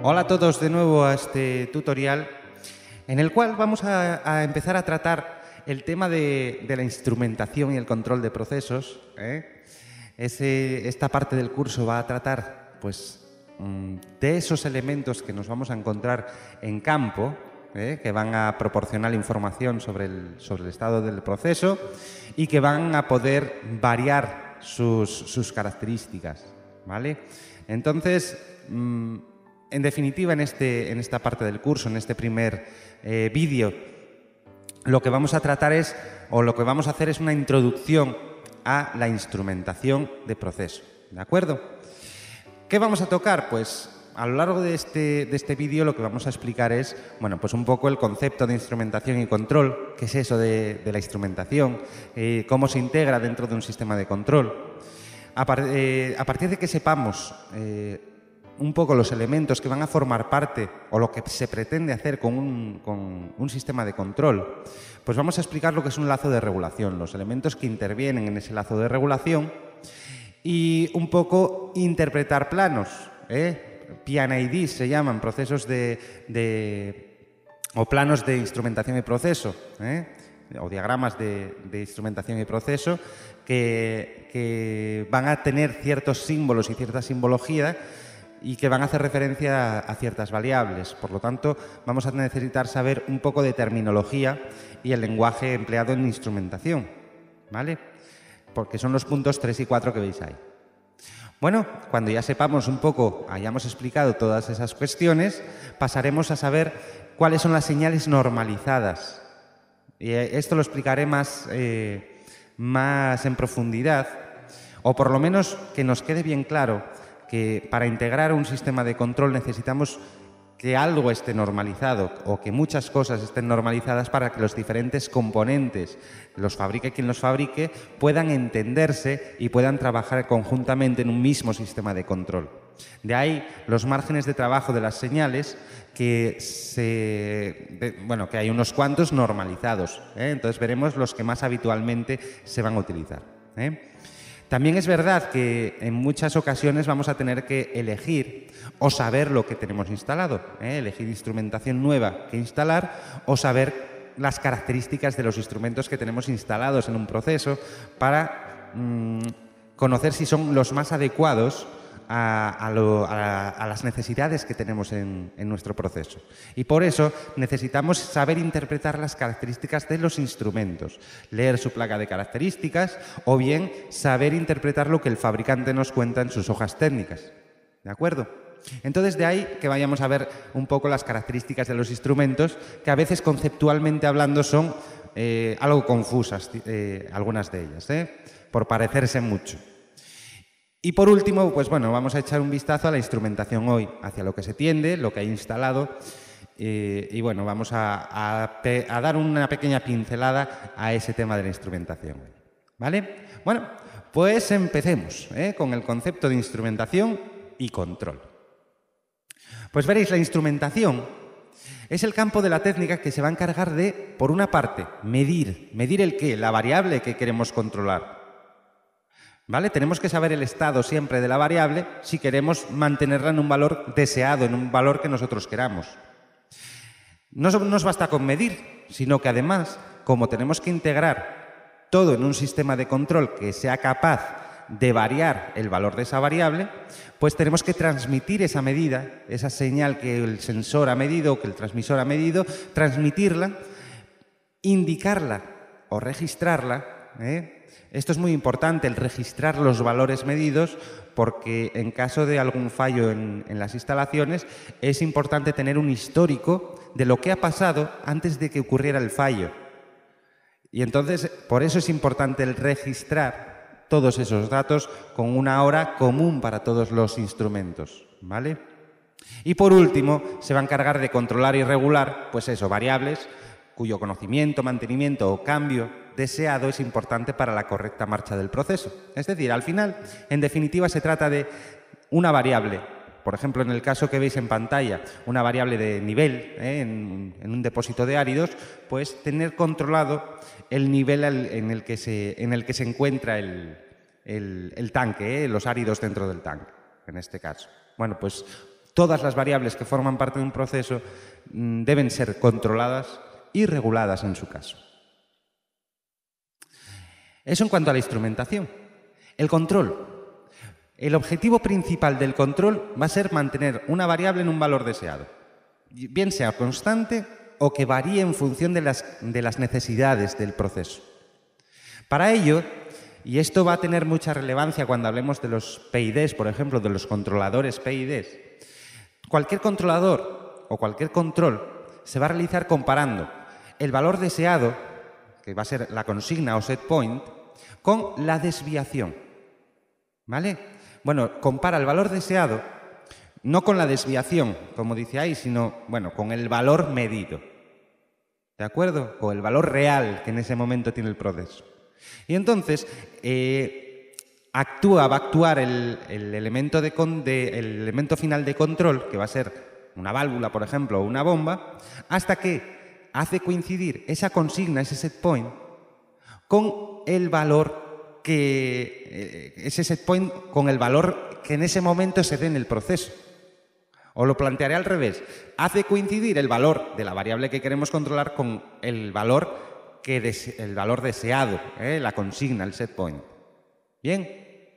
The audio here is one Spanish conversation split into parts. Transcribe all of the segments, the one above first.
Hola a todos de nuevo a este tutorial en el cual vamos a, empezar a tratar el tema de, la instrumentación y el control de procesos. ¿eh? esta parte del curso va a tratar pues, mm, de esos elementos que nos vamos a encontrar en campo, ¿eh? que van a proporcionar información sobre el, estado del proceso y que van a poder variar sus, características. ¿vale? Entonces, mm, en definitiva, en, este, en esta parte del curso, en este primer eh, vídeo, lo que vamos a tratar es, o lo que vamos a hacer es una introducción a la instrumentación de proceso. ¿De acuerdo? ¿Qué vamos a tocar? Pues a lo largo de este, de este vídeo lo que vamos a explicar es, bueno, pues un poco el concepto de instrumentación y control, qué es eso de, la instrumentación, eh, cómo se integra dentro de un sistema de control. A, eh, partir de que sepamos un poco los elementos que van a formar parte o lo que se pretende hacer con un, sistema de control, pues vamos a explicar lo que es un lazo de regulación, los elementos que intervienen en ese lazo de regulación y un poco interpretar planos. ¿eh? PNID se llaman procesos de, o planos de instrumentación y proceso. ¿eh? o diagramas de, instrumentación y proceso que, que, van a tener ciertos símbolos y cierta simbología y que van a hacer referencia a ciertas variables. Por lo tanto, vamos a necesitar saber un poco de terminología y el lenguaje empleado en instrumentación, ¿vale? Porque son los puntos 3 y 4 que veis ahí. Bueno, cuando ya sepamos un poco, hayamos explicado todas esas cuestiones, pasaremos a saber cuáles son las señales normalizadas. Y eh, esto lo explicaré más, eh, más en profundidad, o por lo menos que nos quede bien claro que para integrar un sistema de control necesitamos que algo esté normalizado o que muchas cosas estén normalizadas para que los diferentes componentes, los fabrique quien los fabrique, puedan entenderse y puedan trabajar conjuntamente en un mismo sistema de control. De ahí los márgenes de trabajo de las señales que se, bueno, que hay unos cuantos normalizados. ¿eh? Entonces veremos los que más habitualmente se van a utilizar. ¿eh? También es verdad que en muchas ocasiones vamos a tener que elegir o saber lo que tenemos instalado, ¿eh? elegir instrumentación nueva que instalar o saber las características de los instrumentos que tenemos instalados en un proceso para mm, conocer si son los más adecuados a, las necesidades que tenemos en, nuestro proceso. Y por eso necesitamos saber interpretar las características de los instrumentos, leer su placa de características o bien saber interpretar lo que el fabricante nos cuenta en sus hojas técnicas. ¿De acuerdo? Entonces de ahí que vayamos a ver un poco las características de los instrumentos, que a veces conceptualmente hablando son eh, algo confusas eh, algunas de ellas, ¿eh? por parecerse mucho. Y por último, pues bueno, vamos a echar un vistazo a la instrumentación hoy, hacia lo que se tiende, lo que hay instalado. Eh, y bueno, vamos a, dar una pequeña pincelada a ese tema de la instrumentación. ¿Vale? Bueno, pues empecemos ¿eh? con el concepto de instrumentación y control. Pues veréis, la instrumentación es el campo de la técnica que se va a encargar de, por una parte, medir, medir el qué, la variable que queremos controlar ¿Vale? Tenemos que saber el estado siempre de la variable si queremos mantenerla en un valor deseado, en un valor que nosotros queramos. No nos basta con medir, sino que además, como tenemos que integrar todo en un sistema de control que sea capaz de variar el valor de esa variable, pues tenemos que transmitir esa medida, esa señal que el sensor ha medido o que el transmisor ha medido, transmitirla, indicarla o registrarla ¿eh? Esto es muy importante, el registrar los valores medidos, porque en caso de algún fallo en, las instalaciones, es importante tener un histórico de lo que ha pasado antes de que ocurriera el fallo. Y entonces, por eso es importante el registrar todos esos datos con una hora común para todos los instrumentos, ¿vale? Y por último, se va a encargar de controlar y regular, pues variables cuyo conocimiento, mantenimiento o cambio deseado es importante para la correcta marcha del proceso. Es decir, al final, en definitiva, se trata de una variable. Por ejemplo, en el caso que veis en pantalla, una variable de nivel ¿eh? en, un depósito de áridos, pues tener controlado el nivel en el que se, en el que se encuentra el, tanque, ¿eh? los áridos dentro del tanque, en este caso. Bueno, pues todas las variables que forman parte de un proceso mm, deben ser controladas y reguladas en su caso. Eso en cuanto a la instrumentación. El control. El objetivo principal del control va a ser mantener una variable en un valor deseado, bien sea constante o que varíe en función de las, necesidades del proceso. Para ello, y esto va a tener mucha relevancia cuando hablemos de los PIDs, por ejemplo, de los controladores PIDs, cualquier controlador o cualquier control se va a realizar comparando el valor deseado, que va a ser la consigna o set point, con la desviación. ¿Vale? Bueno, compara el valor deseado no con la desviación, como dice ahí, sino, bueno, con el valor medido. ¿De acuerdo? O el valor real que en ese momento tiene el proceso. Y entonces, eh, actúa, va a actuar el, el elemento final de control, que va a ser una válvula, por ejemplo, o una bomba, hasta que hace coincidir esa consigna, ese set point, con el valor que eh, ese set point con el valor que en ese momento se dé en el proceso. O lo plantearé al revés. Hace coincidir el valor de la variable que queremos controlar con el valor, que el valor deseado, ¿eh? la consigna, el set point. Bien,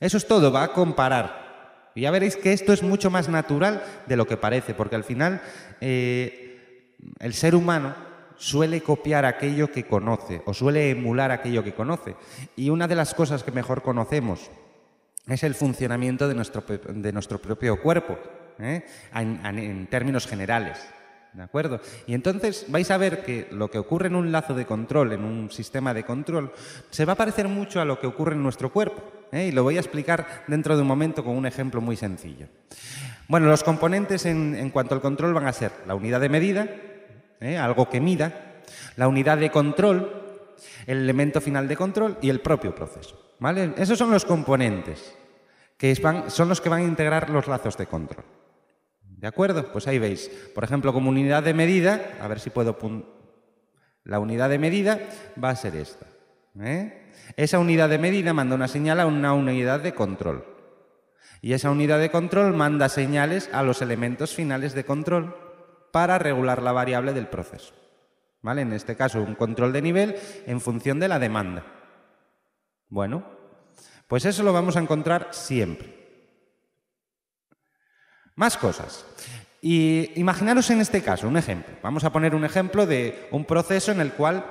eso es todo, va a comparar. Y ya veréis que esto es mucho más natural de lo que parece, porque al final eh, el ser humano suele copiar aquello que conoce o suele emular aquello que conoce. Y una de las cosas que mejor conocemos es el funcionamiento de nuestro, propio cuerpo, ¿eh? en, términos generales. ¿De acuerdo? Y entonces vais a ver que lo que ocurre en un lazo de control, en un sistema de control, se va a parecer mucho a lo que ocurre en nuestro cuerpo. ¿eh? Y lo voy a explicar dentro de un momento con un ejemplo muy sencillo. Bueno, los componentes en cuanto al control van a ser la unidad de medida, ¿eh? algo que mida, la unidad de control, el elemento final de control y el propio proceso. ¿vale? Esos son los componentes, que van, son los que van a integrar los lazos de control. ¿De acuerdo? Pues ahí veis, por ejemplo, como unidad de medida, a ver si puedo... La unidad de medida va a ser esta. ¿eh? Esa unidad de medida manda una señal a una unidad de control. Y esa unidad de control manda señales a los elementos finales de control para regular la variable del proceso. ¿Vale? En este caso, un control de nivel en función de la demanda. Bueno, pues eso lo vamos a encontrar siempre. Más cosas. Y imaginaros en este caso un ejemplo. Vamos a poner un ejemplo de un proceso en el cual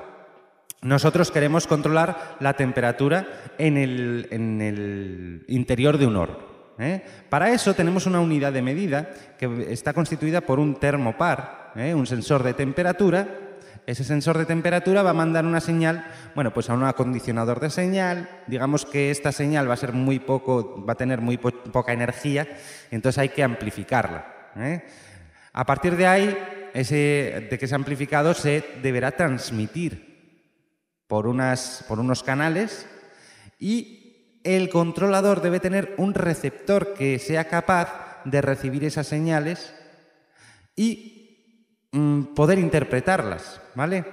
nosotros queremos controlar la temperatura en el, en el interior de un horno. ¿eh? Para eso tenemos una unidad de medida que está constituida por un termopar, ¿eh? un sensor de temperatura. Ese sensor de temperatura va a mandar una señal, bueno, pues a un acondicionador de señal. Digamos que esta señal va a ser muy poco, va a tener muy poca energía, entonces hay que amplificarla. ¿eh? A partir de ahí, ese, de que ha amplificado se deberá transmitir por, por unos canales y el controlador debe tener un receptor que sea capaz de recibir esas señales y mm, poder interpretarlas, ¿vale?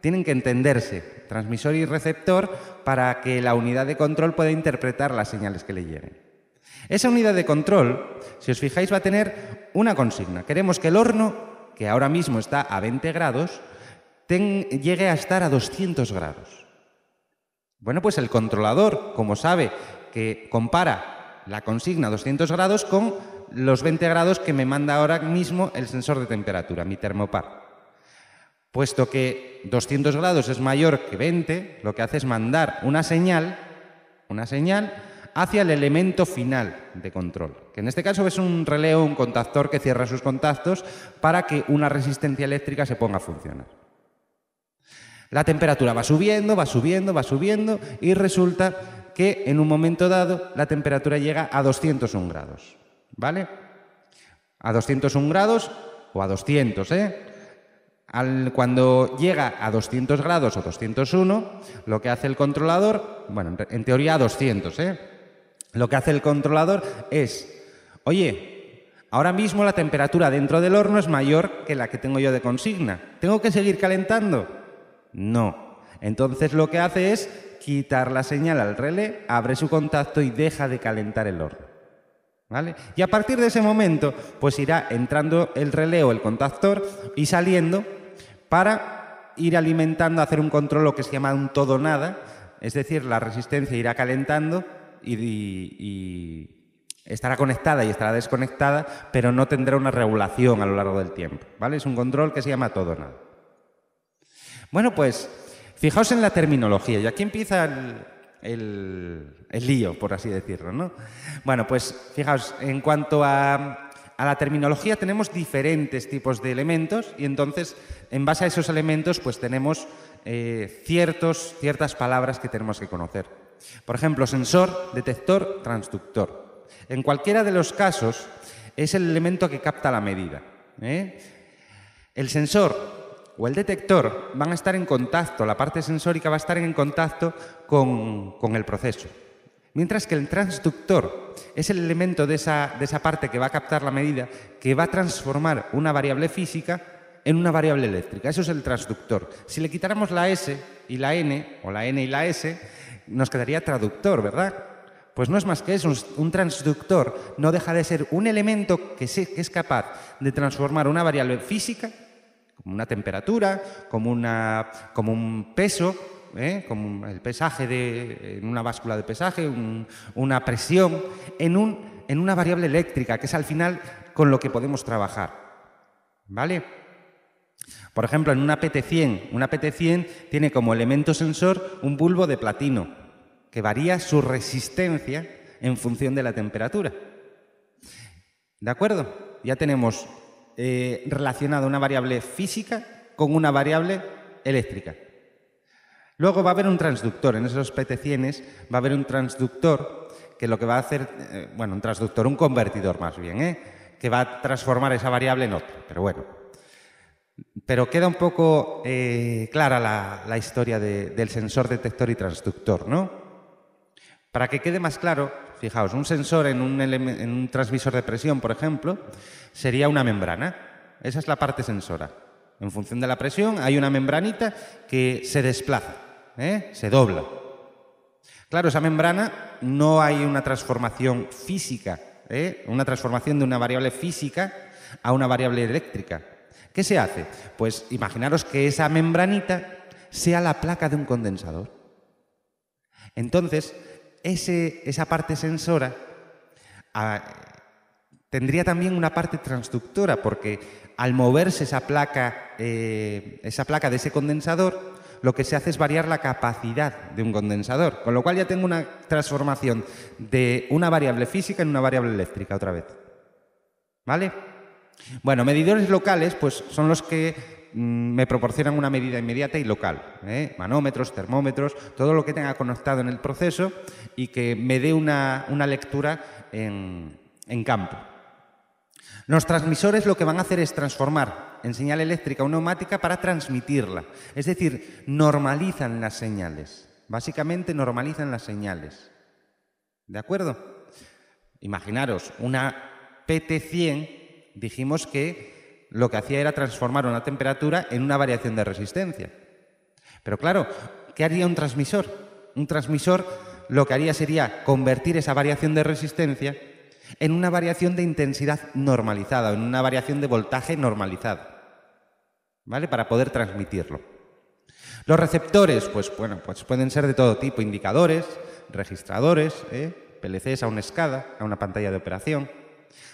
Tienen que entenderse, transmisor y receptor, para que la unidad de control pueda interpretar las señales que le lleguen. Esa unidad de control, si os fijáis, va a tener una consigna. Queremos que el horno, que ahora mismo está a 20 grados, llegue a estar a 200 grados. Bueno, pues el controlador, como sabe, que compara la consigna 200 grados con los 20 grados que me manda ahora mismo el sensor de temperatura, mi termopar. Puesto que 200 grados es mayor que 20, lo que hace es mandar una señal, una señal hacia el elemento final de control, que en este caso es un releo, un contactor que cierra sus contactos para que una resistencia eléctrica se ponga a funcionar. La temperatura va subiendo, va subiendo, va subiendo y resulta que en un momento dado la temperatura llega a 201 grados. ¿Vale? A 201 grados o a 200, ¿eh? cuando llega a 200 grados o 201, lo que hace el controlador, bueno, en teoría a 200, ¿eh? Lo que hace el controlador es, oye, ahora mismo la temperatura dentro del horno es mayor que la que tengo yo de consigna. ¿Tengo que seguir calentando? No. Entonces lo que hace es quitar la señal al relé, abre su contacto y deja de calentar el horno. ¿Vale? Y a partir de ese momento, pues irá entrando el relé o el contactor y saliendo para ir alimentando, hacer un control lo que se llama un todo-nada, es decir, la resistencia irá calentando y, estará conectada y estará desconectada, pero no tendrá una regulación a lo largo del tiempo. ¿vale? Es un control que se llama todo-nada. Bueno, pues fijaos en la terminología. Y aquí empieza el, lío, por así decirlo. ¿no? Bueno, pues fijaos, en cuanto a, la terminología tenemos diferentes tipos de elementos y entonces en base a esos elementos pues tenemos eh, ciertos, ciertas palabras que tenemos que conocer. Por ejemplo, sensor, detector, transductor. En cualquiera de los casos es el elemento que capta la medida. ¿eh? El sensor o el detector van a estar en contacto, la parte sensórica va a estar en contacto con, el proceso. Mientras que el transductor es el elemento de esa, de esa parte que va a captar la medida, que va a transformar una variable física en una variable eléctrica. Eso es el transductor. Si le quitáramos la S y la N, o la N y la S, nos quedaría traductor, ¿verdad? Pues no es más que eso, un transductor no deja de ser un elemento que es capaz de transformar una variable física como una temperatura, como, un peso, ¿eh? como el pesaje de en una báscula de pesaje, una presión, en, en una variable eléctrica, que es al final con lo que podemos trabajar. ¿Vale? Por ejemplo, en una PT100, una PT100 tiene como elemento sensor un bulbo de platino, que varía su resistencia en función de la temperatura. ¿De acuerdo? Ya tenemos eh, relacionada una variable física con una variable eléctrica. Luego va a haber un transductor, en esos PT100 va a haber un transductor que lo que va a hacer, eh, bueno, un transductor, un convertidor más bien, ¿eh? que va a transformar esa variable en otra, pero bueno. Pero queda un poco clara la, historia del sensor, detector y transductor, ¿no? Para que quede más claro, Fijaos, un sensor en un, transmisor de presión, por ejemplo, sería una membrana. Esa es la parte sensora. En función de la presión hay una membranita que se desplaza, ¿eh? se dobla. Claro, esa membrana no hay una transformación física, ¿eh? una transformación de una variable física a una variable eléctrica. ¿Qué se hace? Pues imaginaros que esa membranita sea la placa de un condensador. Entonces, esa parte sensora ah, tendría también una parte transductora, porque al moverse esa placa, eh, esa placa de ese condensador, lo que se hace es variar la capacidad de un condensador, con lo cual ya tengo una transformación de una variable física en una variable eléctrica otra vez. ¿Vale? Bueno, medidores locales pues, son los que Mm, me proporcionan una medida inmediata y local. ¿eh? Manómetros, termómetros, todo lo que tenga conectado en el proceso y que me dé una, lectura en, en campo. Los transmisores lo que van a hacer es transformar en señal eléctrica o neumática para transmitirla. Es decir, normalizan las señales. Básicamente normalizan las señales. ¿De acuerdo? Imaginaros, una PT100 dijimos que lo que hacía era transformar una temperatura en una variación de resistencia. Pero claro, ¿qué haría un transmisor? Un transmisor lo que haría sería convertir esa variación de resistencia en una variación de intensidad normalizada, en una variación de voltaje normalizada, ¿vale? Para poder transmitirlo. Los receptores, pues bueno, pues pueden ser de todo tipo, indicadores, registradores, ¿eh? PLCs a una escada, a una pantalla de operación,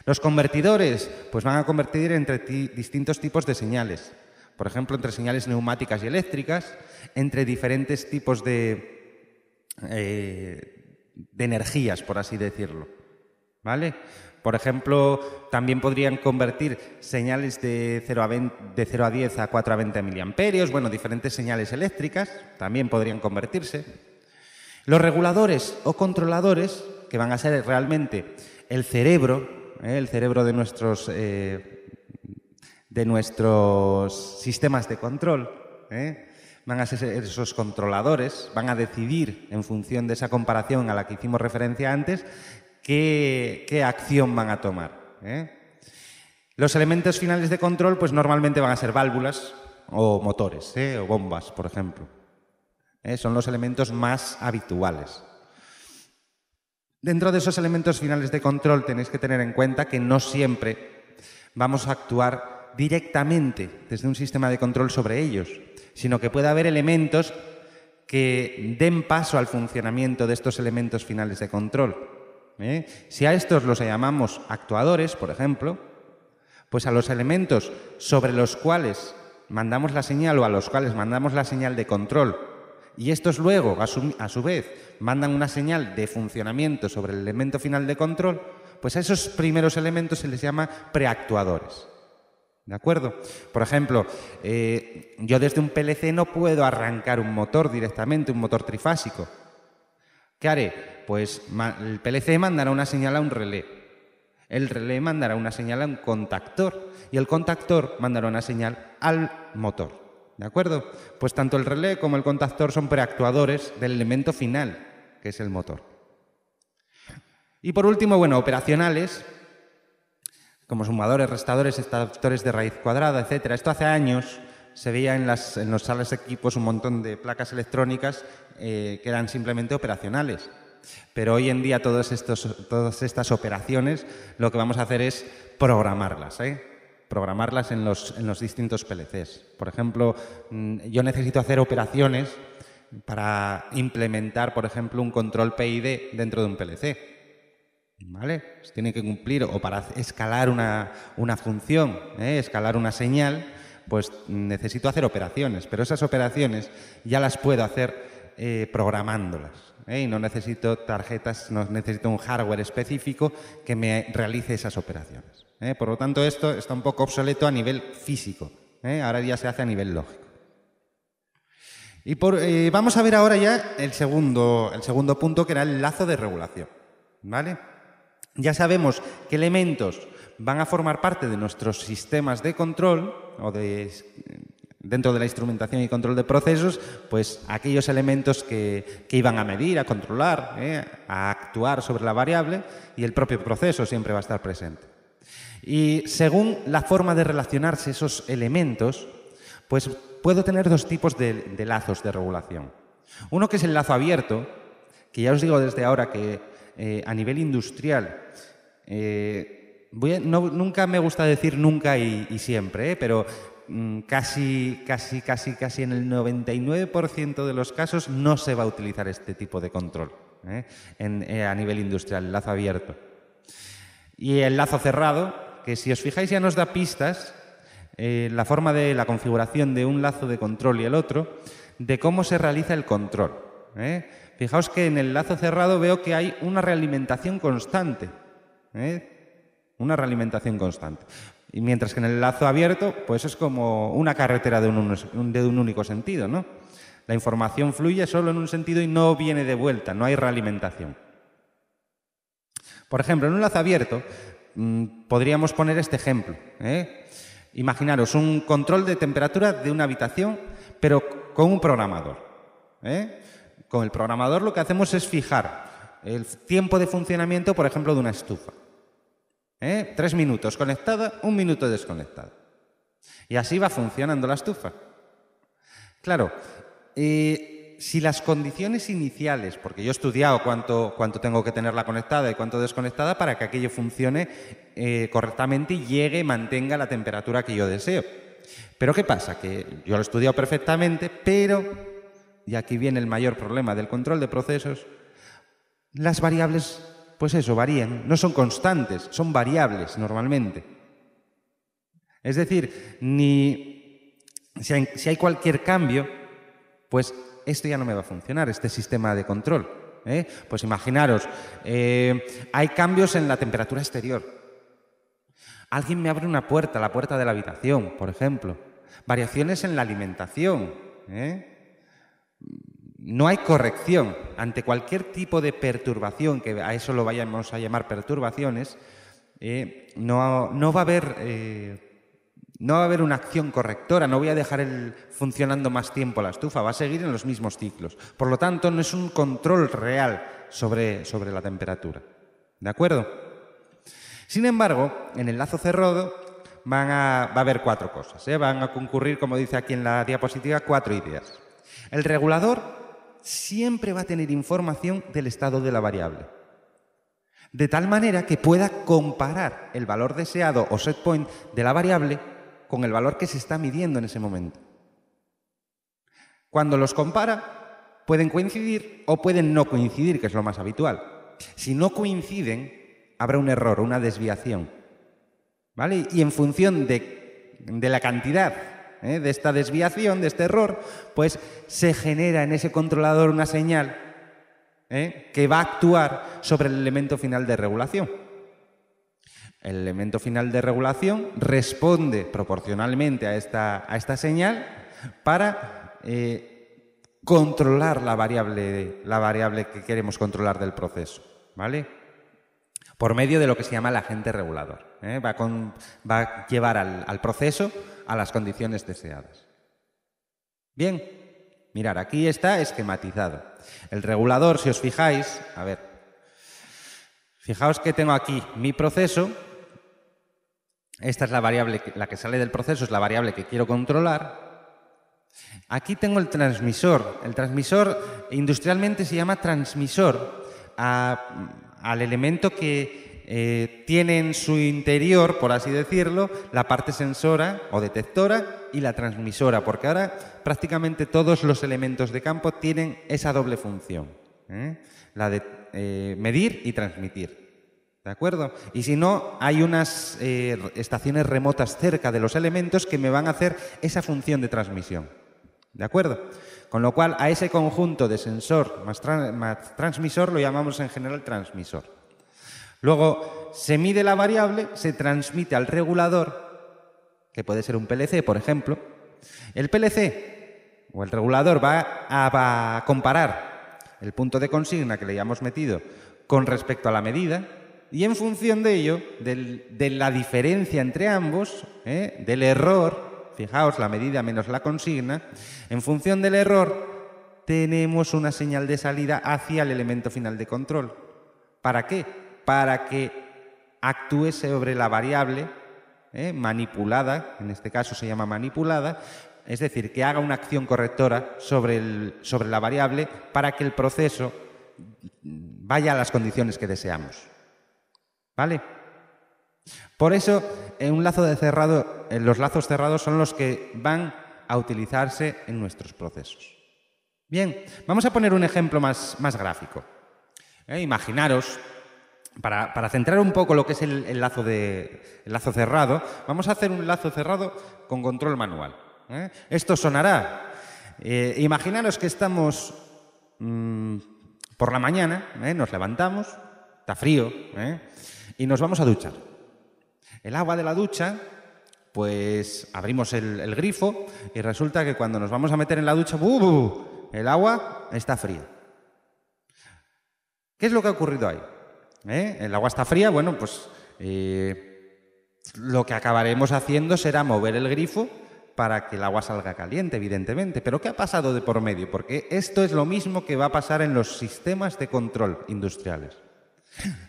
los convertidores pues van a convertir entre distintos tipos de señales, por ejemplo, entre señales neumáticas y eléctricas, entre diferentes tipos de, eh, de energías, por así decirlo. ¿Vale? Por ejemplo, también podrían convertir señales de 0 a, de 0 a 10 a 4 a 20 miliamperios, bueno, diferentes señales eléctricas también podrían convertirse. Los reguladores o controladores, que van a ser realmente el cerebro ¿eh? el cerebro de nuestros, eh, de nuestros sistemas de control. ¿eh? Van a ser esos controladores, van a decidir en función de esa comparación a la que hicimos referencia antes, qué, qué acción van a tomar. Los elementos finales de control, pues normalmente van a ser válvulas o motores, o bombas, por ejemplo. Son los elementos más habituales. Dentro de esos elementos finales de control tenéis que tener en cuenta que no siempre vamos a actuar directamente desde un sistema de control sobre ellos, sino que puede haber elementos que den paso al funcionamiento de estos elementos finales de control. ¿eh? Si a estos los llamamos actuadores, por ejemplo, pues a los elementos sobre los cuales mandamos la señal o a los cuales mandamos la señal de control y estos luego, a su, vez, mandan una señal de funcionamiento sobre el elemento final de control, pues a esos primeros elementos se les llama preactuadores. ¿De acuerdo? Por ejemplo, eh, yo desde un PLC no puedo arrancar un motor directamente, un motor trifásico. ¿Qué haré? Pues el PLC mandará una señal a un relé. El relé mandará una señal a un contactor y el contactor mandará una señal al motor. ¿De acuerdo? Pues tanto el relé como el contactor son preactuadores del elemento final, que es el motor. Y por último, bueno, operacionales, como sumadores, restadores, extractores de raíz cuadrada, etc. Esto hace años se veía en las los salas de equipos un montón de placas electrónicas eh, que eran simplemente operacionales. Pero hoy en día todas estas operaciones lo que vamos a hacer es programarlas. ¿eh? programarlas en los, en los distintos PLCs. Por ejemplo, mm, yo necesito hacer operaciones para implementar, por ejemplo, un control PID dentro de un PLC. ¿Vale? Se tiene que cumplir o para escalar una, función, ¿eh? escalar una señal, pues mm, necesito hacer operaciones, pero esas operaciones ya las puedo hacer eh, programándolas. ¿eh? Y no necesito tarjetas, no necesito un hardware específico que me realice esas operaciones. ¿eh? Por lo tanto, esto está un poco obsoleto a nivel físico. ¿eh? Ahora ya se hace a nivel lógico. Y eh, vamos a ver ahora ya el segundo, el segundo punto, que era el lazo de regulación. ¿Vale? Ya sabemos qué elementos van a formar parte de nuestros sistemas de control o de, dentro de la instrumentación y control de procesos, pues aquellos elementos que, iban a medir, a controlar, a actuar sobre la variable y el propio proceso siempre va a estar presente. Y según la forma de relacionarse esos elementos, pues puedo tener dos tipos de, lazos de regulación. Uno que es el lazo abierto, que ya os digo desde ahora que eh, a nivel industrial, eh, nunca me gusta decir nunca y, siempre, eh, pero mm, casi, casi, casi, casi en el 99% de los casos no se va a utilizar este tipo de control a nivel industrial, el lazo abierto. Y el lazo cerrado, que si os fijáis ya nos da pistas, eh, la forma de la configuración de un lazo de control y el otro, de cómo se realiza el control. ¿eh? Fijaos que en el lazo cerrado veo que hay una realimentación constante. ¿eh? Una realimentación constante. Y mientras que en el lazo abierto, pues es como una carretera de un, de un único sentido, La información fluye solo en un sentido y no viene de vuelta, no hay realimentación. Por ejemplo, en un lazo abierto Mm, podríamos poner este ejemplo. ¿eh? Imaginaros un control de temperatura de una habitación, pero con un programador. ¿eh? Con el programador lo que hacemos es fijar el tiempo de funcionamiento, por ejemplo, de una estufa. ¿eh? Tres minutos conectada, un minuto desconectado Y así va funcionando la estufa. Claro, si las condiciones iniciales, porque yo he estudiado cuánto, cuánto tengo que tenerla conectada y cuánto desconectada para que aquello funcione eh, correctamente y llegue, mantenga la temperatura que yo deseo. Pero ¿qué pasa? Que yo lo he estudiado perfectamente, pero, y aquí viene el mayor problema del control de procesos, las variables, pues eso, varían, no son constantes, son variables normalmente. Es decir, ni si hay cualquier cambio, pues esto ya no me va a funcionar, este sistema de control. ¿eh? Pues imaginaros, eh, hay cambios en la temperatura exterior. Alguien me abre una puerta, la puerta de la habitación, por ejemplo. Variaciones en la alimentación. ¿eh? No hay corrección ante cualquier tipo de perturbación, que a eso lo vayamos a llamar perturbaciones, no, va a haber no va a haber una acción correctora, no voy a dejar el, funcionando más tiempo la estufa, va a seguir en los mismos ciclos. Por lo tanto, no es un control real sobre, la temperatura. ¿De acuerdo? Sin embargo, en el lazo cerrado van a, va a haber cuatro cosas. ¿eh? Van a concurrir, como dice aquí en la diapositiva, cuatro ideas. El regulador siempre va a tener información del estado de la variable de tal manera que pueda comparar el valor deseado o set point de la variable con el valor que se está midiendo en ese momento. Cuando los compara, pueden coincidir o pueden no coincidir, que es lo más habitual. Si no coinciden, habrá un error, una desviación. ¿Vale? Y en función de, la cantidad ¿eh? de esta desviación, de este error, pues se genera en ese controlador una señal ¿eh? que va a actuar sobre el elemento final de regulación. El elemento final de regulación responde proporcionalmente a esta, a esta señal para eh, controlar la variable, la variable que queremos controlar del proceso. ¿Vale? Por medio de lo que se llama el agente regulador. ¿eh? Va, va, a llevar al, al proceso a las condiciones deseadas. Bien, mirar, aquí está esquematizado. El regulador, si os fijáis, a ver, Fijaos que tengo aquí mi proceso esta es la variable, que, la que sale del proceso, es la variable que quiero controlar. Aquí tengo el transmisor. El transmisor industrialmente se llama transmisor al elemento que eh, tiene en su interior, por así decirlo, la parte sensora o detectora y la transmisora, porque ahora prácticamente todos los elementos de campo tienen esa doble función, ¿eh? la de eh, medir y transmitir. ¿De acuerdo? Y si no, hay unas eh, estaciones remotas cerca de los elementos que me van a hacer esa función de transmisión. ¿De acuerdo? Con lo cual, a ese conjunto de sensor más, transmisor lo llamamos en general transmisor. Luego, se mide la variable, se transmite al regulador, que puede ser un PLC, por ejemplo. El PLC o el regulador va a comparar el punto de consigna que le hayamos metido con respecto a la medida y en función de ello, de la diferencia entre ambos, ¿eh? del error, fijaos la medida menos la consigna, en función del error tenemos una señal de salida hacia el elemento final de control. ¿Para qué? Para que actúe sobre la variable ¿eh? manipulada, en este caso se llama manipulada, es decir, que haga una acción correctora sobre la variable para que el proceso vaya a las condiciones que deseamos. ¿Vale? Por eso, un lazo cerrado, los lazos cerrados son los que van a utilizarse en nuestros procesos. Bien, vamos a poner un ejemplo más, más gráfico. ¿eh? imaginaros, para, centrar un poco lo que es el, lazo de, lazo cerrado, vamos a hacer un lazo cerrado con control manual. ¿eh? Esto sonará. Eh, imaginaros que estamos mm, por la mañana, nos levantamos, está frío, ¿eh? y nos vamos a duchar. El agua de la ducha, pues abrimos el, grifo y resulta que cuando nos vamos a meter en la ducha, el agua está fría. ¿Qué es lo que ha ocurrido ahí? ¿Eh? El agua está fría, bueno, pues eh, lo que acabaremos haciendo será mover el grifo para que el agua salga caliente, evidentemente. Pero ¿qué ha pasado de por medio? Porque esto es lo mismo que va a pasar en los sistemas de control industriales.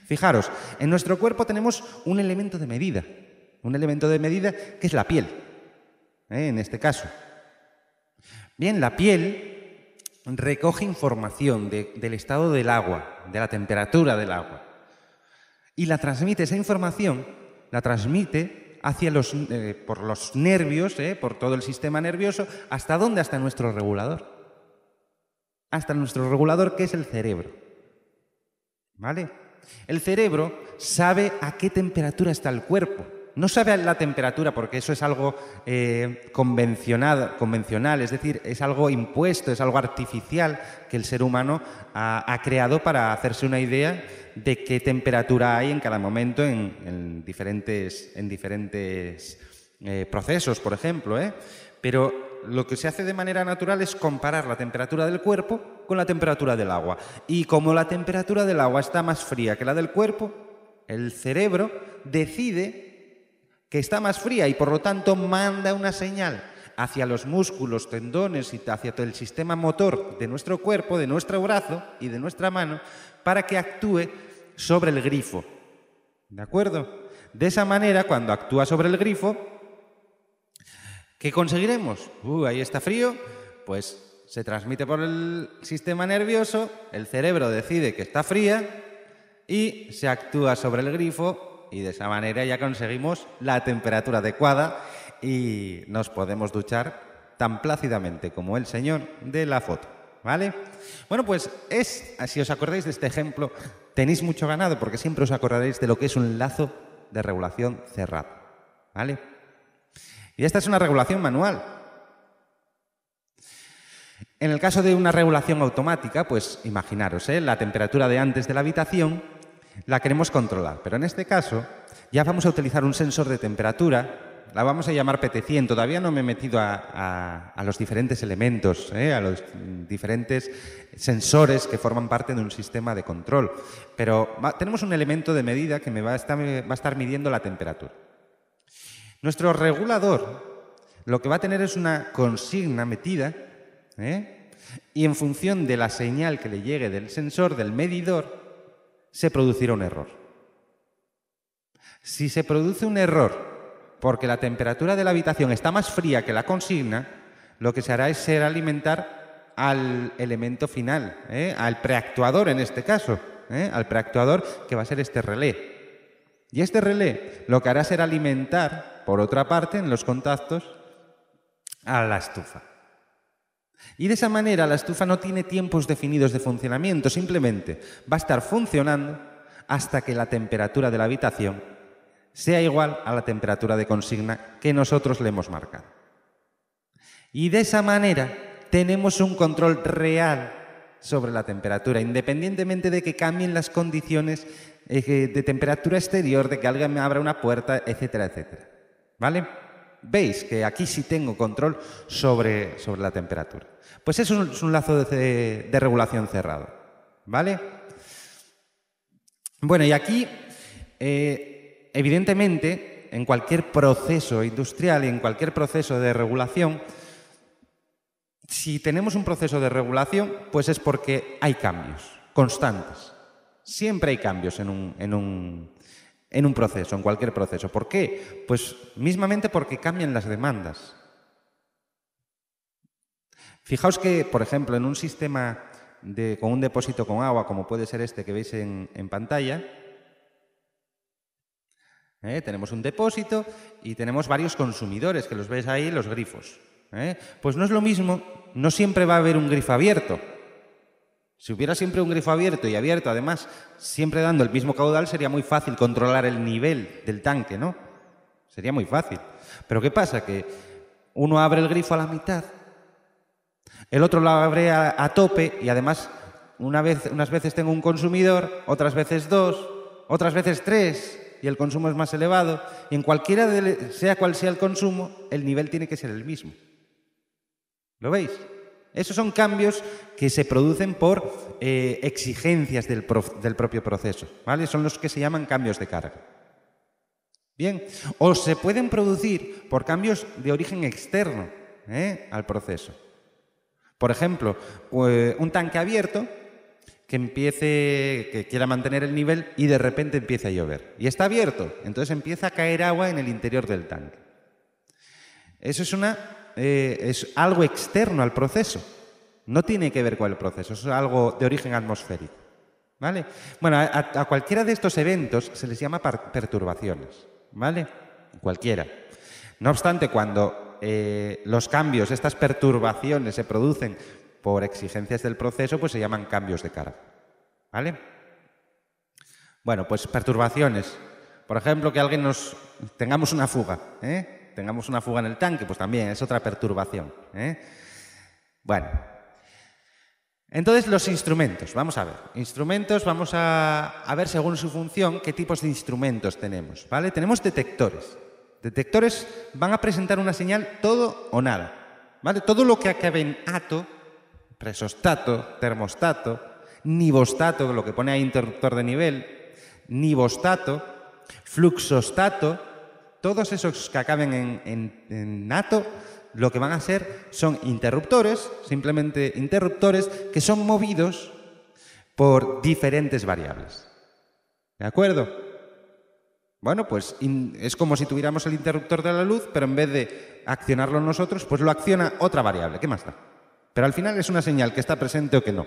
Fijaros, en nuestro cuerpo tenemos un elemento de medida, un elemento de medida que es la piel, ¿eh? en este caso. Bien, la piel recoge información del estado del agua, de la temperatura del agua, y la transmite, esa información la transmite hacia los, eh, por los nervios, ¿eh? por todo el sistema nervioso, ¿hasta dónde? Hasta nuestro regulador. Hasta nuestro regulador que es el cerebro. ¿Vale? El cerebro sabe a qué temperatura está el cuerpo. No sabe la temperatura porque eso es algo eh, convencional, es decir, es algo impuesto, es algo artificial que el ser humano ha, creado para hacerse una idea de qué temperatura hay en cada momento en, diferentes, eh, procesos, por ejemplo. ¿eh? Pero lo que se hace de manera natural es comparar la temperatura del cuerpo con la temperatura del agua. Y como la temperatura del agua está más fría que la del cuerpo, el cerebro decide que está más fría y por lo tanto manda una señal hacia los músculos, tendones y hacia todo el sistema motor de nuestro cuerpo, de nuestro brazo y de nuestra mano, para que actúe sobre el grifo. ¿De acuerdo? De esa manera, cuando actúa sobre el grifo, ¿Qué conseguiremos? Uh, ahí está frío, pues se transmite por el sistema nervioso, el cerebro decide que está fría y se actúa sobre el grifo y de esa manera ya conseguimos la temperatura adecuada y nos podemos duchar tan plácidamente como el señor de la foto, ¿vale? Bueno, pues es, si os acordáis de este ejemplo, tenéis mucho ganado porque siempre os acordaréis de lo que es un lazo de regulación cerrado, ¿vale? Y esta es una regulación manual. En el caso de una regulación automática, pues imaginaros, ¿eh? la temperatura de antes de la habitación la queremos controlar, pero en este caso ya vamos a utilizar un sensor de temperatura, la vamos a llamar PT100, todavía no me he metido a, los diferentes elementos, ¿eh? a los diferentes sensores que forman parte de un sistema de control, pero tenemos un elemento de medida que me va a estar midiendo la temperatura. Nuestro regulador lo que va a tener es una consigna metida ¿eh? y en función de la señal que le llegue del sensor, del medidor, se producirá un error. Si se produce un error porque la temperatura de la habitación está más fría que la consigna, lo que se hará es ser alimentar al elemento final, ¿eh? al preactuador en este caso, ¿eh? al preactuador que va a ser este relé. Y este relé lo que hará será alimentar por otra parte, en los contactos, a la estufa. Y de esa manera la estufa no tiene tiempos definidos de funcionamiento, simplemente va a estar funcionando hasta que la temperatura de la habitación sea igual a la temperatura de consigna que nosotros le hemos marcado. Y de esa manera tenemos un control real sobre la temperatura, independientemente de que cambien las condiciones eh, de temperatura exterior, de que alguien me abra una puerta, etcétera, etcétera. ¿Vale? Veis que aquí sí tengo control sobre, sobre la temperatura. Pues eso es un, lazo de, regulación cerrado. ¿Vale? Bueno, y aquí, eh, evidentemente, en cualquier proceso industrial y en cualquier proceso de regulación, si tenemos un proceso de regulación, pues es porque hay cambios constantes. Siempre hay cambios en un, en un proceso, en cualquier proceso. ¿Por qué? Pues mismamente porque cambian las demandas. Fijaos que, por ejemplo, en un sistema con un depósito con agua, como puede ser este que veis en, pantalla, ¿eh? tenemos un depósito y tenemos varios consumidores, que los veis ahí, los grifos. ¿eh? Pues no es lo mismo, no siempre va a haber un grifo abierto. Si hubiera siempre un grifo abierto y abierto, además, siempre dando el mismo caudal, sería muy fácil controlar el nivel del tanque, ¿no? Sería muy fácil. Pero ¿qué pasa? Que uno abre el grifo a la mitad, el otro lo abre a, tope y además una vez, unas veces tengo un consumidor, otras veces dos, otras veces tres y el consumo es más elevado. Y en cualquiera, sea cual sea el consumo, el nivel tiene que ser el mismo. ¿Lo veis? Esos son cambios que se producen por eh, exigencias del, propio proceso, ¿vale? Son los que se llaman cambios de carga. Bien, o se pueden producir por cambios de origen externo ¿eh? al proceso. Por ejemplo, eh, un tanque abierto que empiece, que quiera mantener el nivel y de repente empieza a llover. Y está abierto, entonces empieza a caer agua en el interior del tanque. Eso es una eh, es algo externo al proceso. No tiene que ver con el proceso, es algo de origen atmosférico. ¿Vale? Bueno, a, cualquiera de estos eventos se les llama perturbaciones. ¿Vale? Cualquiera. No obstante, cuando eh, los cambios, estas perturbaciones se producen por exigencias del proceso, pues se llaman cambios de cara. ¿Vale? Bueno, pues perturbaciones. Por ejemplo, que alguien nos tengamos una fuga, ¿eh? tengamos una fuga en el tanque, pues también es otra perturbación. ¿eh? Bueno, entonces los instrumentos, vamos a ver, instrumentos, vamos a, ver según su función qué tipos de instrumentos tenemos, ¿vale? Tenemos detectores. Detectores van a presentar una señal todo o nada, ¿vale? Todo lo que acabe en ato, presostato, termostato, nivostato, lo que pone ahí interruptor de nivel, nivostato, fluxostato, todos esos que acaben en, nato, lo que van a ser son interruptores, simplemente interruptores, que son movidos por diferentes variables. ¿De acuerdo? Bueno, pues es como si tuviéramos el interruptor de la luz, pero en vez de accionarlo nosotros, pues lo acciona otra variable. ¿Qué más da? Pero al final es una señal que está presente o que no.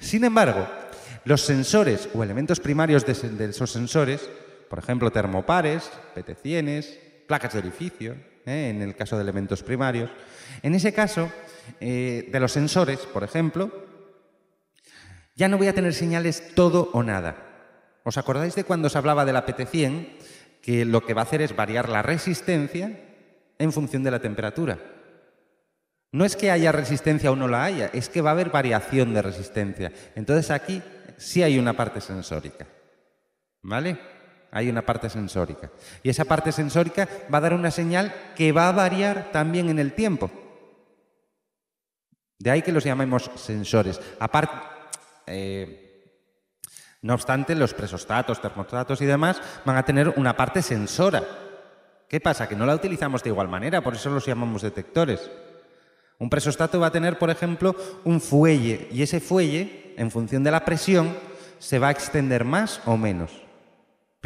Sin embargo, los sensores o elementos primarios de esos sensores por ejemplo, termopares, PT100, placas de orificio, ¿eh? en el caso de elementos primarios. En ese caso, eh, de los sensores, por ejemplo, ya no voy a tener señales todo o nada. ¿Os acordáis de cuando os hablaba de la PT100? Que lo que va a hacer es variar la resistencia en función de la temperatura. No es que haya resistencia o no la haya, es que va a haber variación de resistencia. Entonces aquí sí hay una parte sensórica. ¿Vale? Hay una parte sensórica. Y esa parte sensórica va a dar una señal que va a variar también en el tiempo. De ahí que los llamemos sensores. Aparte, eh, no obstante, los presostatos, termostatos y demás van a tener una parte sensora. ¿Qué pasa? Que no la utilizamos de igual manera, por eso los llamamos detectores. Un presostato va a tener, por ejemplo, un fuelle y ese fuelle, en función de la presión, se va a extender más o menos.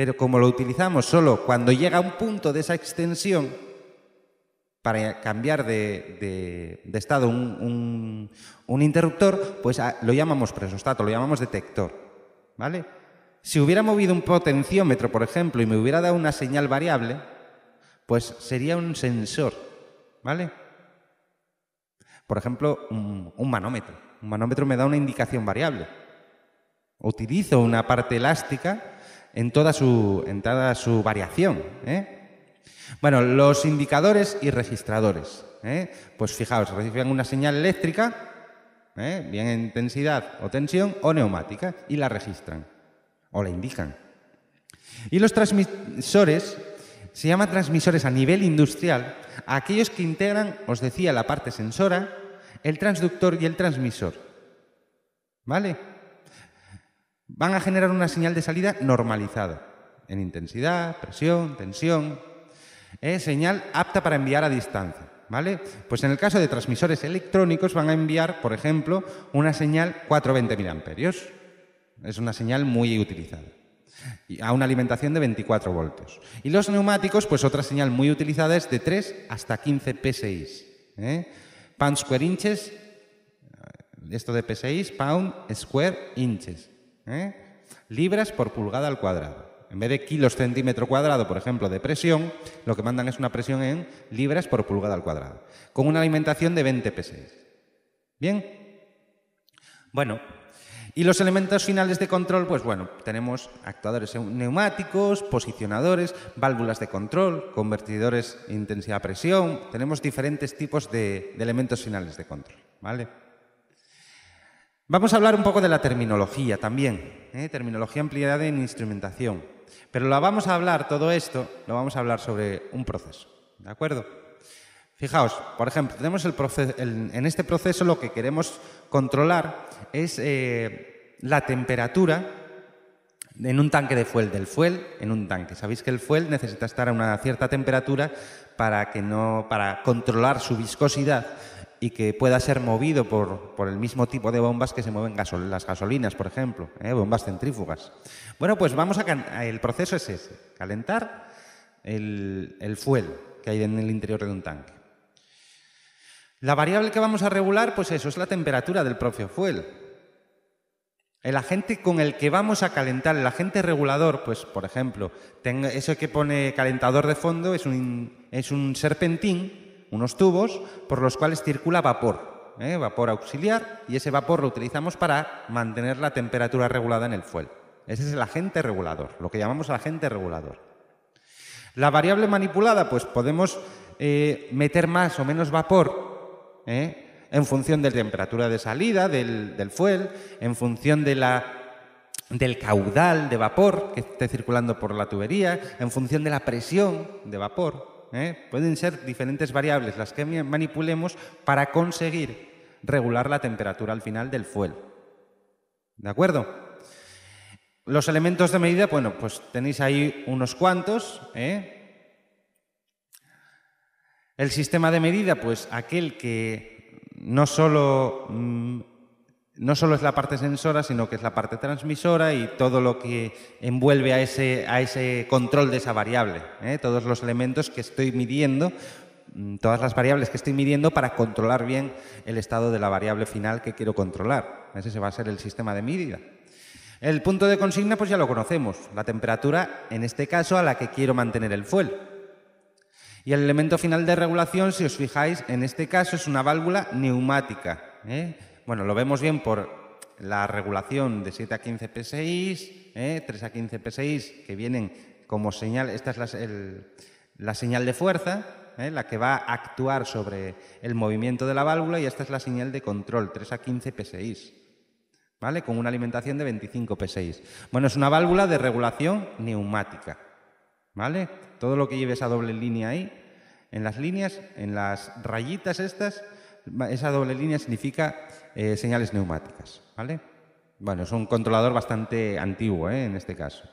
Pero como lo utilizamos solo cuando llega a un punto de esa extensión, para cambiar de, estado un, interruptor, pues ah, lo llamamos presostato, lo llamamos detector. ¿Vale? Si hubiera movido un potenciómetro, por ejemplo, y me hubiera dado una señal variable, pues sería un sensor. ¿Vale? Por ejemplo, un manómetro. Un manómetro me da una indicación variable. Utilizo una parte elástica en toda su, su variación. ¿eh? Bueno, los indicadores y registradores. ¿eh? Pues fijaos, reciben una señal eléctrica, ¿eh? bien en intensidad o tensión, o neumática, y la registran, o la indican. Y los transmisores, se llama transmisores a nivel industrial, aquellos que integran, os decía, la parte sensora, el transductor y el transmisor. ¿Vale? van a generar una señal de salida normalizada, en intensidad, presión, tensión. Es señal apta para enviar a distancia. ¿Vale? Pues en el caso de transmisores electrónicos van a enviar, por ejemplo, una señal 420 amperios. Es una señal muy utilizada. A una alimentación de 24 voltios. Y los neumáticos, pues otra señal muy utilizada es de 3 hasta 15 PSI. ¿eh? Pound square inches, esto de PSI, pound square inches. ¿eh? libras por pulgada al cuadrado. En vez de kilos centímetro cuadrado, por ejemplo, de presión, lo que mandan es una presión en libras por pulgada al cuadrado, con una alimentación de 20 PSI. ¿Bien? Bueno, y los elementos finales de control, pues bueno, tenemos actuadores neumáticos, posicionadores, válvulas de control, convertidores intensidad-presión, tenemos diferentes tipos de, de elementos finales de control, ¿vale? Vamos a hablar un poco de la terminología también, ¿eh? terminología ampliada en instrumentación. Pero lo vamos a hablar, todo esto, lo vamos a hablar sobre un proceso. ¿De acuerdo? Fijaos, por ejemplo, tenemos en este proceso lo que queremos controlar es eh, la temperatura en un tanque de fuel, del fuel en un tanque. Sabéis que el fuel necesita estar a una cierta temperatura para, que no, para controlar su viscosidad y que pueda ser movido por, el mismo tipo de bombas que se mueven las gasolinas, por ejemplo, ¿eh? bombas centrífugas. Bueno, pues vamos a... El proceso es ese, calentar el, fuel que hay en el interior de un tanque. La variable que vamos a regular, pues eso, es la temperatura del propio fuel. El agente con el que vamos a calentar, el agente regulador, pues por ejemplo, ese eso que pone calentador de fondo es un, es un serpentín unos tubos por los cuales circula vapor, ¿eh? vapor auxiliar, y ese vapor lo utilizamos para mantener la temperatura regulada en el fuel. Ese es el agente regulador, lo que llamamos agente regulador. La variable manipulada, pues podemos eh, meter más o menos vapor ¿eh? en función de la temperatura de salida del, fuel, en función del caudal de vapor que esté circulando por la tubería, en función de la presión de vapor. ¿eh? pueden ser diferentes variables las que manipulemos para conseguir regular la temperatura al final del fuel. ¿De acuerdo? Los elementos de medida, bueno, pues tenéis ahí unos cuantos. ¿eh? El sistema de medida, pues aquel que no solo mm, no solo es la parte sensora, sino que es la parte transmisora y todo lo que envuelve a ese, a ese control de esa variable. ¿eh? Todos los elementos que estoy midiendo, mm, todas las variables que estoy midiendo para controlar bien el estado de la variable final que quiero controlar. Ese va a ser el sistema de medida. El punto de consigna pues ya lo conocemos, la temperatura en este caso a la que quiero mantener el fuel. Y el elemento final de regulación, si os fijáis, en este caso es una válvula neumática. ¿eh? Bueno, lo vemos bien por la regulación de 7 a 15 PSI, 3 a 15 PSI, que vienen como señal, esta es la, señal de fuerza, ¿eh? la que va a actuar sobre el movimiento de la válvula, y esta es la señal de control, 3 a 15 PSI. ¿Vale? Con una alimentación de 25 PSI. Bueno, es una válvula de regulación neumática. ¿Vale? Todo lo que lleve esa doble línea ahí, en las líneas, en las rayitas estas, esa doble línea significa eh, señales neumáticas, ¿vale? Bueno, es un controlador bastante antiguo ¿eh? en este caso.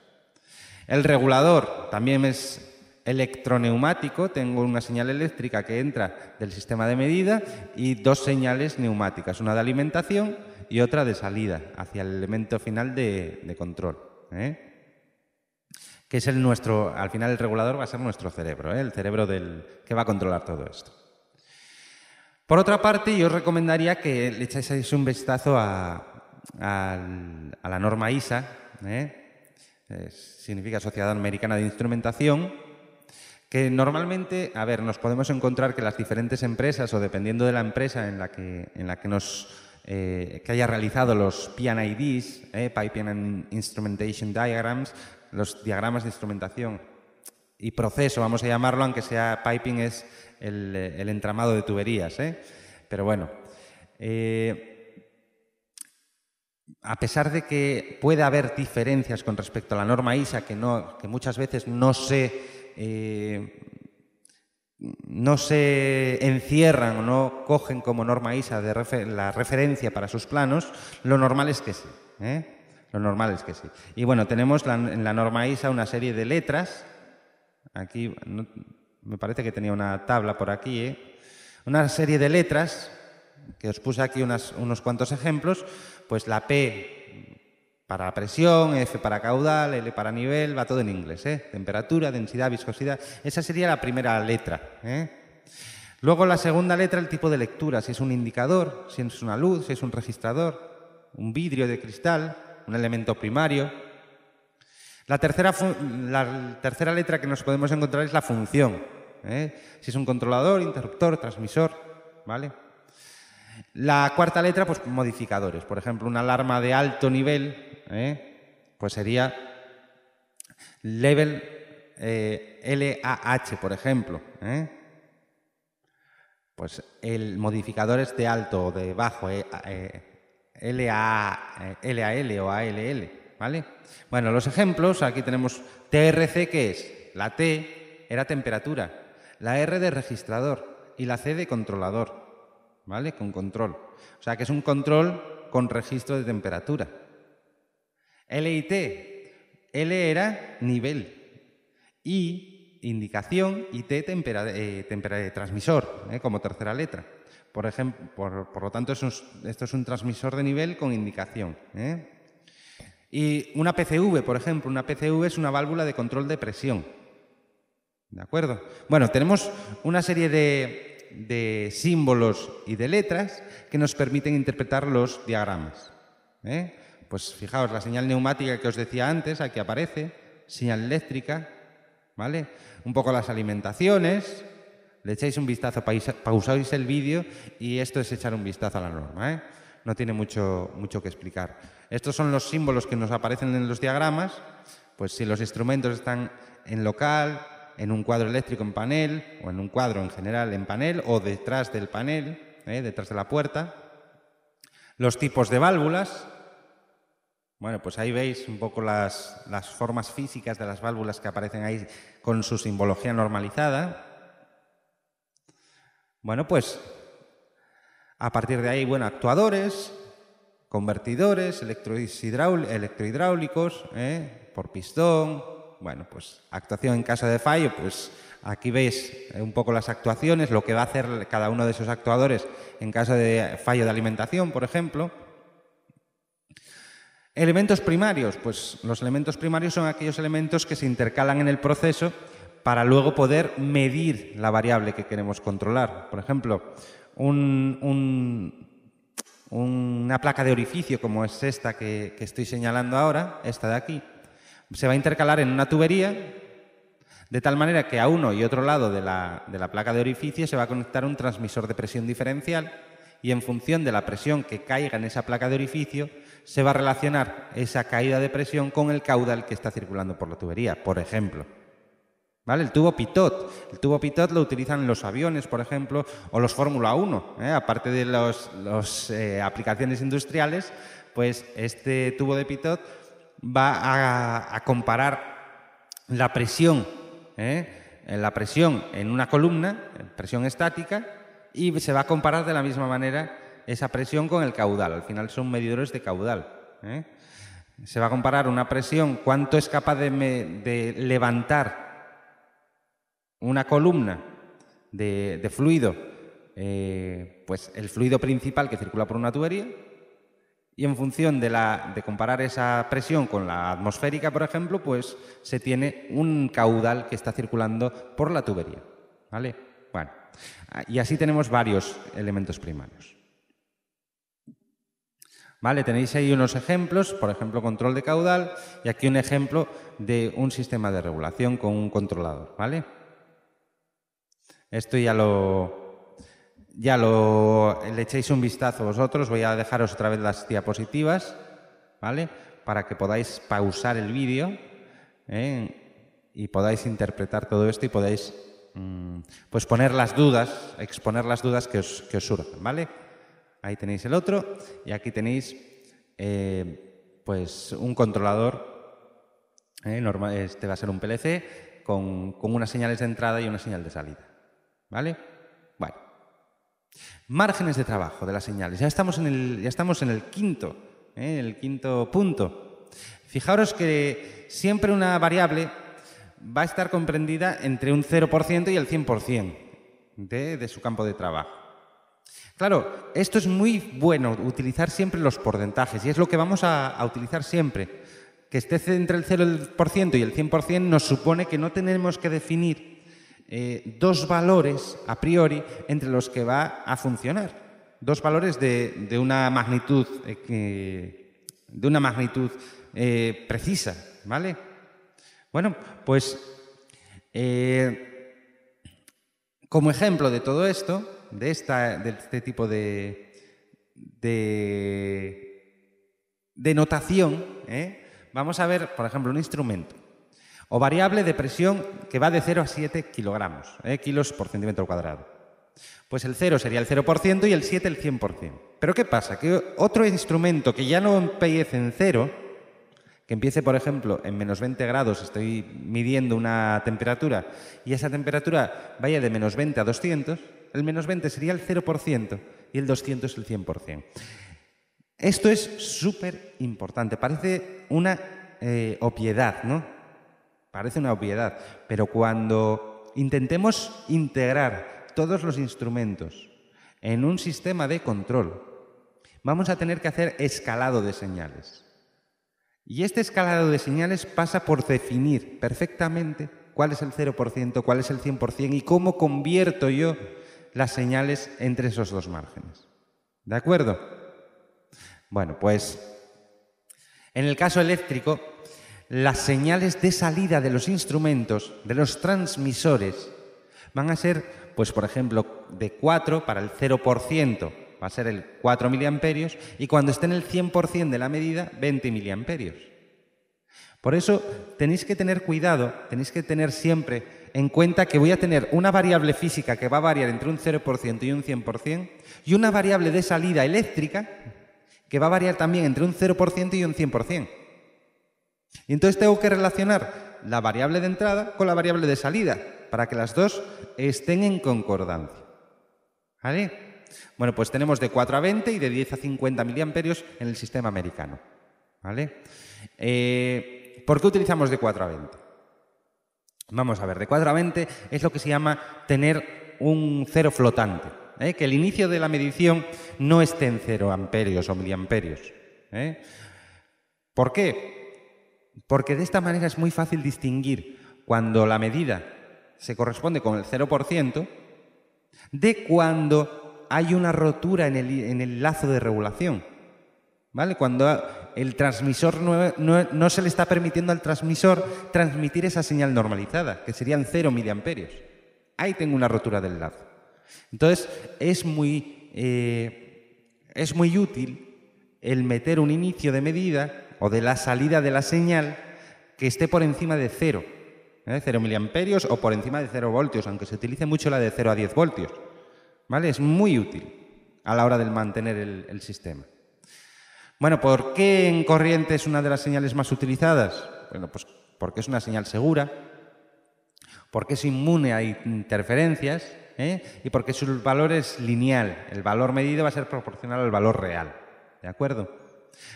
El regulador también es electroneumático, tengo una señal eléctrica que entra del sistema de medida y dos señales neumáticas, una de alimentación y otra de salida hacia el elemento final de, control. ¿eh? Que es el nuestro, al final el regulador va a ser nuestro cerebro, el cerebro que va a controlar todo esto. Por otra parte, yo os recomendaría que le echáis un vistazo a, la norma ISA, ¿eh? Eh, significa Sociedad Americana de Instrumentación, que normalmente, a ver, nos podemos encontrar que las diferentes empresas, o dependiendo de la empresa en la que, en la que nos eh, haya realizado los PNIDs, Piping and Instrumentation Diagrams, los diagramas de instrumentación y proceso, vamos a llamarlo, aunque sea piping es eh, el, entramado de tuberías. ¿eh? Pero bueno, eh, a pesar de que puede haber diferencias con respecto a la norma ISA, que, no, que muchas veces no se, no se encierran o no cogen como norma ISA de la referencia para sus planos, lo normal es que sí. Lo normal es que sí. Y bueno, tenemos en la norma ISA una serie de letras. Aquí me parece que tenía una tabla por aquí, ¿eh? una serie de letras, que os puse aquí unos cuantos ejemplos, pues la P para presión, F para caudal, L para nivel, va todo en inglés, ¿eh? temperatura, densidad, viscosidad, esa sería la primera letra. ¿eh? Luego la segunda letra, el tipo de lectura, si es un indicador, si es una luz, si es un registrador, un vidrio de cristal, un elemento primario. la tercera letra que nos podemos encontrar es la función. ¿eh? Si es un controlador, interruptor, transmisor, ¿vale? La cuarta letra, pues modificadores. Por ejemplo, una alarma de alto nivel, ¿eh? pues sería level LAH, eh, por ejemplo. Pues el modificador es de alto o de bajo, LAL o ALL, ¿vale? Bueno, los ejemplos, aquí tenemos TRC, que es? La T era temperatura, la R de registrador y la C de controlador, ¿vale? Con control. O sea que es un control con registro de temperatura. L y T. L era nivel. I, indicación, y T, eh, eh, transmisor, ¿eh? como tercera letra. Por, ejemplo, por, lo tanto, esto es un transmisor de nivel con indicación. Y una PCV, por ejemplo, una PCV es una válvula de control de presión. ¿De acuerdo? Bueno, tenemos una serie de, símbolos y de letras que nos permiten interpretar los diagramas. ¿eh? Pues fijaos, la señal neumática que os decía antes, aquí aparece, señal eléctrica, ¿vale? Un poco las alimentaciones, le echáis un vistazo, pausáis el vídeo y esto es echar un vistazo a la norma. ¿eh? No tiene mucho, mucho que explicar. Estos son los símbolos que nos aparecen en los diagramas. Pues si los instrumentos están en local, en un cuadro eléctrico en panel, o en un cuadro en general en panel, o detrás del panel, ¿eh? detrás de la puerta. Los tipos de válvulas. Bueno, pues ahí veis un poco las, formas físicas de las válvulas que aparecen ahí con su simbología normalizada. Bueno, pues a partir de ahí, bueno, actuadores, convertidores, electrohidráulicos, ¿eh? por pistón, bueno, pues actuación en caso de fallo, pues aquí veis eh, un poco las actuaciones, lo que va a hacer cada uno de esos actuadores en caso de fallo de alimentación, por ejemplo. Elementos primarios, pues los elementos primarios son aquellos elementos que se intercalan en el proceso para luego poder medir la variable que queremos controlar. Por ejemplo, una placa de orificio como es esta que estoy señalando ahora, esta de aquí, se va a intercalar en una tubería, de tal manera que a uno y otro lado de la, de la placa de orificio se va a conectar un transmisor de presión diferencial y en función de la presión que caiga en esa placa de orificio, se va a relacionar esa caída de presión con el caudal que está circulando por la tubería, por ejemplo. ¿Vale? El tubo pitot. El tubo pitot lo utilizan los aviones, por ejemplo, o los Fórmula 1. ¿eh? Aparte de las los, eh, aplicaciones industriales, pues este tubo de pitot va a, comparar la presión, ¿eh? Eh, la presión en una columna, presión estática, y se va a comparar de la misma manera esa presión con el caudal. Al final son medidores de caudal. ¿eh? Se va a comparar una presión, cuánto es capaz de, levantar una columna de, fluido, pues el fluido principal que circula por una tubería y en función de, comparar esa presión con la atmosférica, por ejemplo, pues se tiene un caudal que está circulando por la tubería. ¿Vale? Bueno, y así tenemos varios elementos primarios. ¿Vale? Tenéis ahí unos ejemplos, por ejemplo, control de caudal, y aquí un ejemplo de un sistema de regulación con un controlador. ¿Vale? Esto ya lo, ya lo, le echéis un vistazo vosotros, voy a dejaros otra vez las diapositivas, ¿vale? Para que podáis pausar el vídeo ¿eh? y podáis interpretar todo esto y podáis mm, pues poner las dudas, exponer las dudas que os, que surgen, ¿vale? Ahí tenéis el otro y aquí tenéis eh, pues un controlador, ¿eh? Normal, este va a ser un PLC, con, con unas señales de entrada y una señal de salida, ¿vale? Márgenes de trabajo de las señales. Ya estamos en el, ya estamos en el quinto, ¿eh? el quinto punto. Fijaros que siempre una variable va a estar comprendida entre un 0% y el 100% de, de su campo de trabajo. Claro, esto es muy bueno, utilizar siempre los porcentajes, y es lo que vamos a, a utilizar siempre. Que esté entre el 0% y el 100% nos supone que no tenemos que definir eh, dos valores a priori entre los que va a funcionar. Dos valores de, una magnitud, de una magnitud eh, eh, precisa, ¿vale? Bueno, pues como ejemplo de todo esto, de, esta, de este tipo de, de, de notación, vamos a ver, por ejemplo, un instrumento. O variable de presión que va de 0 a 7 kilogramos, eh, kilos por centímetro cuadrado. Pues el 0 sería el 0% y el 7 el 100%. Pero ¿qué pasa? Que otro instrumento que ya no empiece en 0, que empiece, por ejemplo, en menos 20 grados, estoy midiendo una temperatura, y esa temperatura vaya de menos 20 a 200, el menos 20 sería el 0% y el 200 el 100%. Esto es súper importante, parece una eh, ¿no? Parece una obviedad, pero cuando intentemos integrar todos los instrumentos en un sistema de control, vamos a tener que hacer escalado de señales. Y este escalado de señales pasa por definir perfectamente cuál es el 0%, cuál es el 100% y cómo convierto yo las señales entre esos dos márgenes. ¿De acuerdo? Bueno, pues en el caso eléctrico las señales de salida de los instrumentos, de los transmisores, van a ser, pues por ejemplo, de 4 para el 0%, va a ser el 4 miliamperios, y cuando esté en el 100% de la medida, 20 miliamperios. Por eso tenéis que tener cuidado, tenéis que tener siempre en cuenta que voy a tener una variable física que va a variar entre un 0% y un 100%, y una variable de salida eléctrica que va a variar también entre un 0% y un 100% entonces tengo que relacionar la variable de entrada con la variable de salida para que las dos estén en concordancia. ¿Vale? Bueno, pues tenemos de 4 a 20 y de 10 a 50 miliamperios en el sistema americano. ¿Vale? Eh, ¿Por qué utilizamos de 4 a 20? Vamos a ver, de 4 a 20 es lo que se llama tener un cero flotante. ¿eh? Que el inicio de la medición no esté en 0 amperios o miliamperios. ¿eh? ¿Por qué? Porque de esta manera es muy fácil distinguir cuando la medida se corresponde con el 0% de cuando hay una rotura en el, lazo de regulación. ¿Vale? Cuando el transmisor no, se le está permitiendo al transmisor transmitir esa señal normalizada, que serían 0 miliamperios. Ahí tengo una rotura del lazo. Entonces, es muy, eh, es muy útil el meter un inicio de medida o de la salida de la señal que esté por encima de cero, 0 ¿eh? miliamperios o por encima de cero voltios, aunque se utilice mucho la de 0 a 10 voltios. ¿Vale? Es muy útil a la hora de mantener el, sistema. Bueno, ¿por qué en corriente es una de las señales más utilizadas? Bueno, pues porque es una señal segura, porque es inmune a interferencias ¿eh? y porque su valor es lineal. El valor medido va a ser proporcional al valor real. ¿De acuerdo?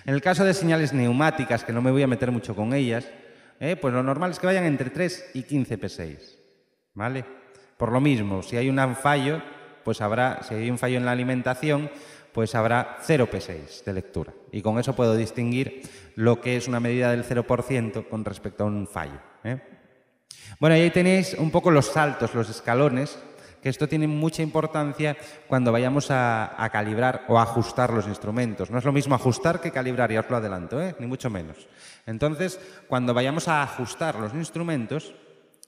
En el caso de señales neumáticas, que no me voy a meter mucho con ellas, eh, pues lo normal es que vayan entre 3 y 15 P6. ¿Vale? Por lo mismo, si hay un fallo, pues habrá, si hay un fallo en la alimentación, pues habrá 0 P6 de lectura. Y con eso puedo distinguir lo que es una medida del 0% con respecto a un fallo. ¿eh? Bueno, y ahí tenéis un poco los saltos, los escalones que esto tiene mucha importancia cuando vayamos a, calibrar o ajustar los instrumentos. No es lo mismo ajustar que calibrar, y os lo adelanto, ¿eh? ni mucho menos. Entonces, cuando vayamos a ajustar los instrumentos,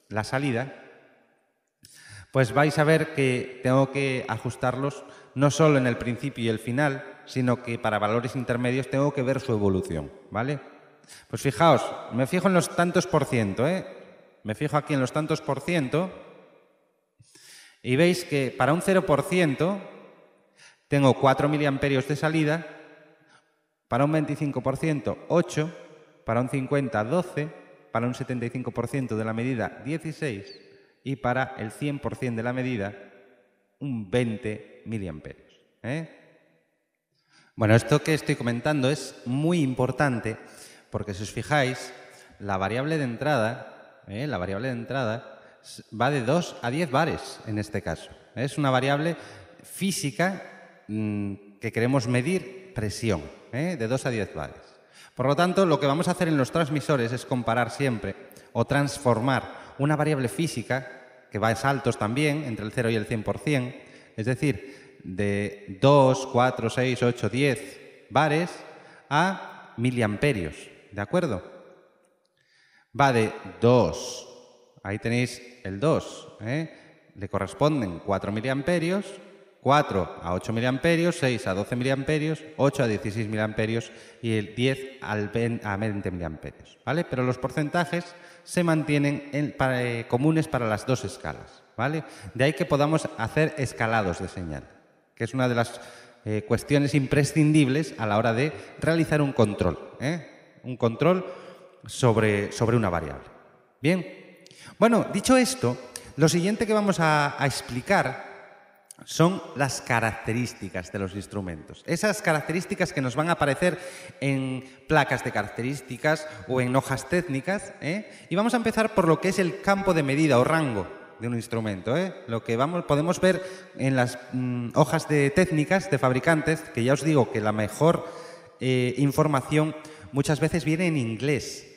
la salida, pues vais a ver que tengo que ajustarlos no solo en el principio y el final, sino que para valores intermedios tengo que ver su evolución, ¿vale? Pues fijaos, me fijo en los tantos por ciento, ¿eh? Me fijo aquí en los tantos por ciento, y veis que para un 0% tengo 4 miliamperios de salida, para un 25% 8, para un 50 12, para un 75% de la medida 16 y para el 100% de la medida un 20 miliamperios. ¿eh? Bueno, esto que estoy comentando es muy importante porque si os fijáis, la variable de entrada, ¿eh? la variable de entrada va de 2 a 10 bares en este caso. Es una variable física mm, que queremos medir presión, ¿eh? de 2 a 10 bares. Por lo tanto, lo que vamos a hacer en los transmisores es comparar siempre o transformar una variable física, que va en saltos también, entre el 0 y el 100%, es decir, de 2, 4, 6, 8, 10 bares a miliamperios, ¿de acuerdo? Va de 2 Ahí tenéis el 2. ¿eh? Le corresponden 4 miliamperios, 4 a 8 miliamperios, 6 a 12 miliamperios, 8 a 16 miliamperios y el 10 al 20, a 20 miliamperios. ¿vale? Pero los porcentajes se mantienen eh, comunes para las dos escalas. ¿vale? De ahí que podamos hacer escalados de señal, que es una de las eh, cuestiones imprescindibles a la hora de realizar un control. Un control sobre, sobre una variable. Bien, bueno, dicho esto, lo siguiente que vamos a, explicar son las características de los instrumentos. Esas características que nos van a aparecer en placas de características o en hojas técnicas. ¿eh? Y vamos a empezar por lo que es el campo de medida o rango de un instrumento. ¿eh? Lo que vamos, podemos ver en las mm, hojas de técnicas de fabricantes, que ya os digo que la mejor eh, información muchas veces viene en inglés.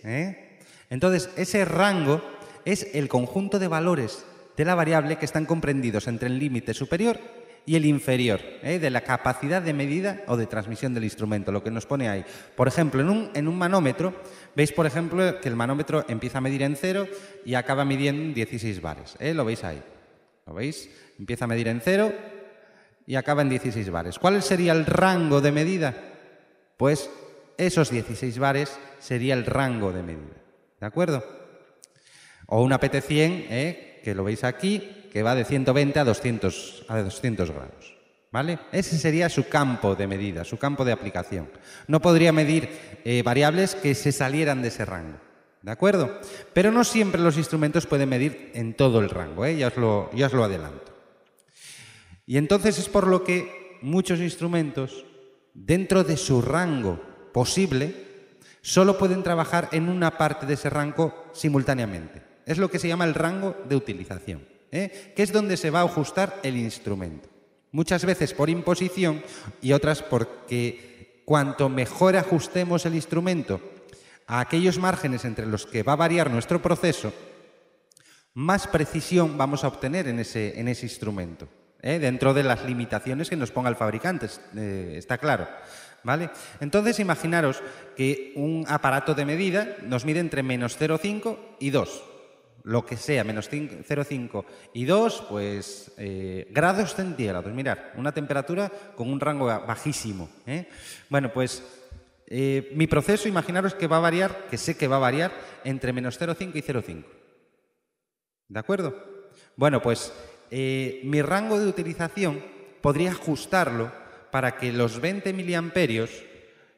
Entonces, ese rango es el conjunto de valores de la variable que están comprendidos entre el límite superior y el inferior, ¿eh? de la capacidad de medida o de transmisión del instrumento, lo que nos pone ahí. Por ejemplo, en un, manómetro, veis, por ejemplo, que el manómetro empieza a medir en cero y acaba midiendo 16 bares. ¿eh? Lo veis ahí. ¿Lo veis? Empieza a medir en cero y acaba en 16 bares. ¿Cuál sería el rango de medida? Pues esos 16 bares sería el rango de medida. ¿De acuerdo? O una PT100, eh, que lo veis aquí, que va de 120 a 200, a 200 grados. ¿Vale? Ese sería su campo de medida, su campo de aplicación. No podría medir eh, variables que se salieran de ese rango. ¿De acuerdo? Pero no siempre los instrumentos pueden medir en todo el rango, ¿eh? lo, ya os lo adelanto. Y entonces es por lo que muchos instrumentos, dentro de su rango posible, solo pueden trabajar en una parte de ese rango simultáneamente. Es lo que se llama el rango de utilización, ¿eh? que es donde se va a ajustar el instrumento. Muchas veces por imposición y otras porque cuanto mejor ajustemos el instrumento a aquellos márgenes entre los que va a variar nuestro proceso, más precisión vamos a obtener en ese, instrumento, ¿eh? dentro de las limitaciones que nos ponga el fabricante, eh, está claro. ¿Vale? Entonces imaginaros que un aparato de medida nos mide entre menos 0,5 y 2 lo que sea, menos 0,5 y 2, pues eh, grados centígrados. Mirar, una temperatura con un rango bajísimo. ¿eh? Bueno, pues eh, mi proceso, imaginaros que va a variar, que sé que va a variar, entre menos 0,5 y 0,5. ¿De acuerdo? Bueno, pues mi rango de utilización podría ajustarlo para que los 20 miliamperios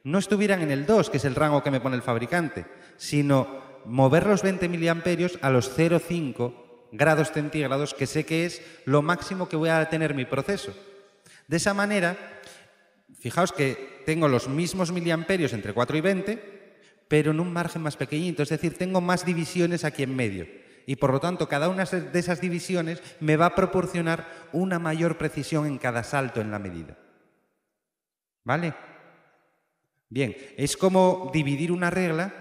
no estuvieran en el 2, que es el rango que me pone el fabricante, sino mover los 20 miliamperios a los 0,5 grados centígrados, que sé que es lo máximo que voy a tener mi proceso. De esa manera, fijaos que tengo los mismos miliamperios entre 4 y 20, pero en un margen más pequeñito, es decir, tengo más divisiones aquí en medio. Y por lo tanto, cada una de esas divisiones me va a proporcionar una mayor precisión en cada salto en la medida. ¿Vale? Bien, es como dividir una regla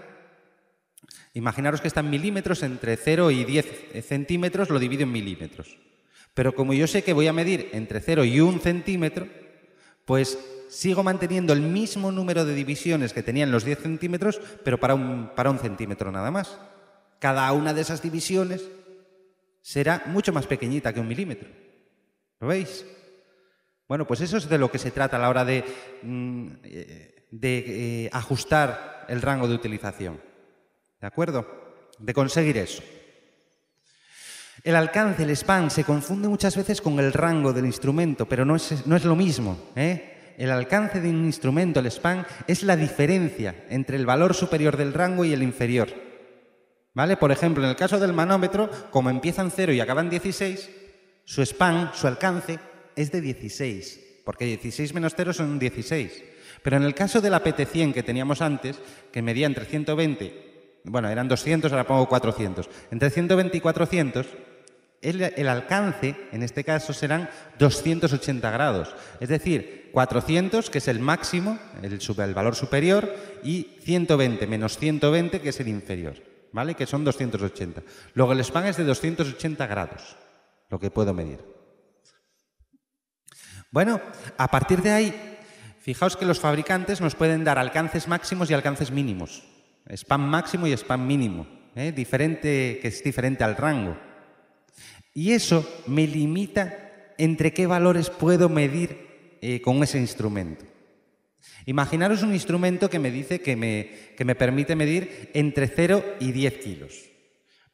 Imaginaros que está en milímetros, entre 0 y 10 centímetros lo divido en milímetros. Pero como yo sé que voy a medir entre 0 y 1 centímetro, pues sigo manteniendo el mismo número de divisiones que tenían los 10 centímetros, pero para un, para un centímetro nada más. Cada una de esas divisiones será mucho más pequeñita que un milímetro. ¿Lo veis? Bueno, pues eso es de lo que se trata a la hora de, mm, eh, de eh, ajustar el rango de utilización. ¿De acuerdo? De conseguir eso. El alcance, el span, se confunde muchas veces con el rango del instrumento, pero no es, lo mismo. ¿eh? El alcance de un instrumento, el span, es la diferencia entre el valor superior del rango y el inferior. ¿Vale? Por ejemplo, en el caso del manómetro, como empiezan 0 y acaban 16, su span, su alcance, es de 16, porque 16 menos 0 son 16. Pero en el caso de la PT100 que teníamos antes, que medía entre 120 bueno, eran 200, ahora pongo 400. Entre 120 y 400, el, alcance, en este caso, serán 280 grados. Es decir, 400, que es el máximo, el, valor superior, y 120 menos 120, que es el inferior, ¿vale? Que son 280. Luego el span es de 280 grados, lo que puedo medir. Bueno, a partir de ahí, fijaos que los fabricantes nos pueden dar alcances máximos y alcances mínimos spam máximo y spam mínimo, ¿eh? diferente, que es diferente al rango. Y eso me limita entre qué valores puedo medir eh, con ese instrumento. Imaginaros un instrumento que me dice que me, permite medir entre 0 y 10 kilos.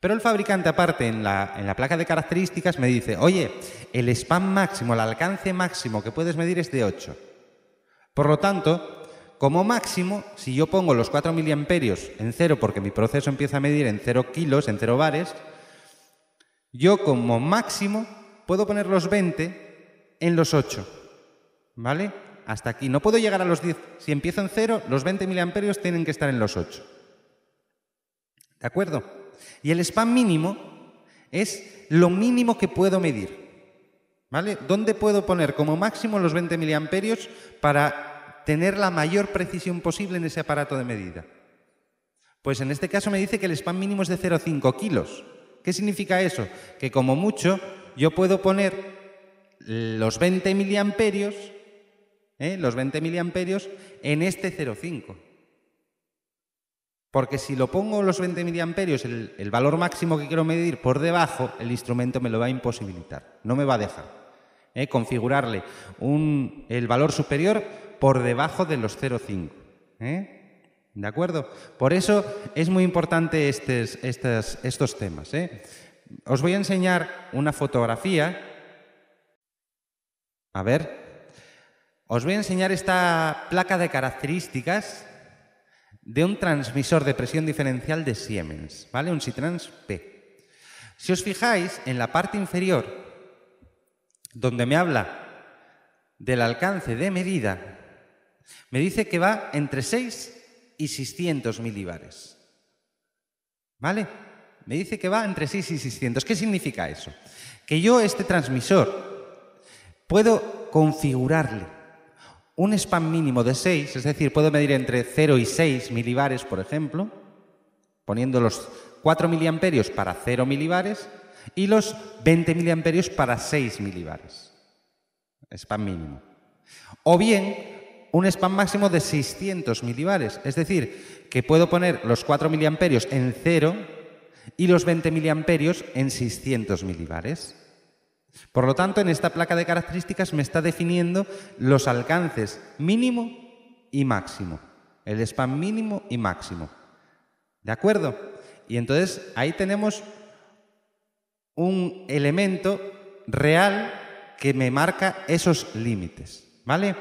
Pero el fabricante aparte en la, en la, placa de características me dice, oye, el spam máximo, el alcance máximo que puedes medir es de 8. Por lo tanto, como máximo, si yo pongo los 4 miliamperios en cero, porque mi proceso empieza a medir en 0 kilos, en 0 bares, yo como máximo puedo poner los 20 en los 8. ¿Vale? Hasta aquí. No puedo llegar a los 10. Si empiezo en 0, los 20 miliamperios tienen que estar en los 8. ¿De acuerdo? Y el spam mínimo es lo mínimo que puedo medir. ¿Vale? ¿Dónde puedo poner como máximo los 20 miliamperios para tener la mayor precisión posible en ese aparato de medida? Pues en este caso me dice que el spam mínimo es de 0,5 kilos. ¿Qué significa eso? Que como mucho yo puedo poner los 20 miliamperios, ¿eh? los 20 miliamperios en este 0,5. Porque si lo pongo los 20 miliamperios, el, el valor máximo que quiero medir por debajo, el instrumento me lo va a imposibilitar, no me va a dejar. ¿eh? Configurarle el valor superior por debajo de los 0,5. ¿eh? ¿De acuerdo? Por eso es muy importante estos temas. ¿eh? Os voy a enseñar una fotografía. A ver. Os voy a enseñar esta placa de características de un transmisor de presión diferencial de Siemens, ¿vale? Un Citrans P. Si os fijáis en la parte inferior, donde me habla del alcance de medida, me dice que va entre 6 y 600 milibares. ¿Vale? Me dice que va entre 6 y 600. ¿Qué significa eso? Que yo este transmisor puedo configurarle un spam mínimo de 6, es decir, puedo medir entre 0 y 6 milibares, por ejemplo, poniendo los 4 miliamperios para 0 milibares y los 20 miliamperios para 6 milibares. Spam mínimo. O bien un spam máximo de 600 milibares. Es decir, que puedo poner los 4 miliamperios en 0 y los 20 miliamperios en 600 milibares. Por lo tanto, en esta placa de características me está definiendo los alcances mínimo y máximo. El spam mínimo y máximo. ¿De acuerdo? Y entonces ahí tenemos un elemento real que me marca esos límites. ¿Vale?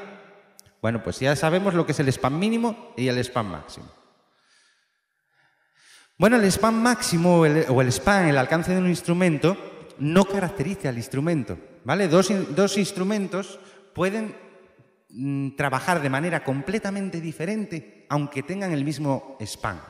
Bueno, pues ya sabemos lo que es el spam mínimo y el spam máximo. Bueno, el spam máximo o el, el spam, el alcance de un instrumento, no caracteriza al instrumento. ¿vale? Dos, instrumentos pueden mm, trabajar de manera completamente diferente, aunque tengan el mismo spam.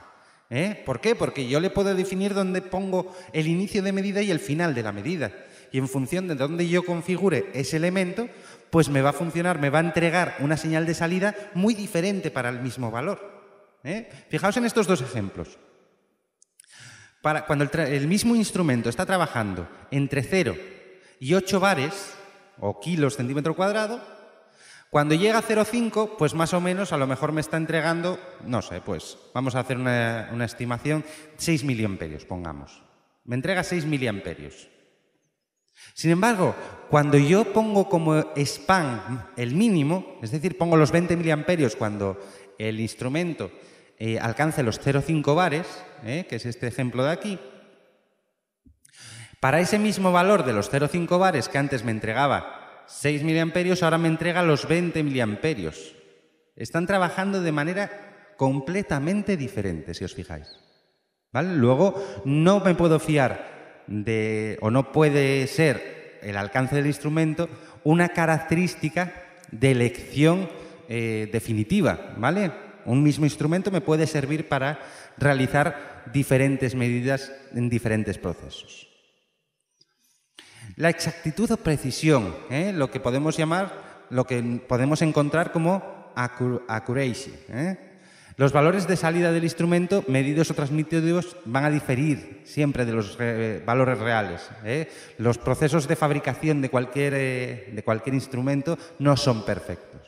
¿eh? ¿Por qué? Porque yo le puedo definir dónde pongo el inicio de medida y el final de la medida y en función de dónde yo configure ese elemento, pues me va a funcionar, me va a entregar una señal de salida muy diferente para el mismo valor. ¿eh? Fijaos en estos dos ejemplos. cuando el, mismo instrumento está trabajando entre 0 y 8 bares, o kilos centímetro cuadrado, cuando llega a 0,5, pues más o menos a lo mejor me está entregando, no sé, pues vamos a hacer una, una estimación, 6 miliamperios, pongamos. Me entrega 6 miliamperios. Sin embargo, cuando yo pongo como spam el mínimo, es decir, pongo los 20 miliamperios cuando el instrumento eh, alcance los 0,5 bares, eh, que es este ejemplo de aquí, para ese mismo valor de los 0,5 bares que antes me entregaba 6 miliamperios, ahora me entrega los 20 miliamperios. Están trabajando de manera completamente diferente, si os fijáis. Luego, no me puedo fiar o no puede ser el alcance del instrumento una característica de elección eh, definitiva, ¿vale? Un mismo instrumento me puede servir para realizar diferentes medidas en diferentes procesos. La exactitud o precisión, ¿eh? lo que podemos llamar, lo que podemos encontrar como accuracy. ¿eh? Los valores de salida del instrumento, medidos o transmitidos, van a diferir siempre de los eh, valores reales. ¿eh? Los procesos de fabricación de cualquier, eh, de cualquier instrumento no son perfectos.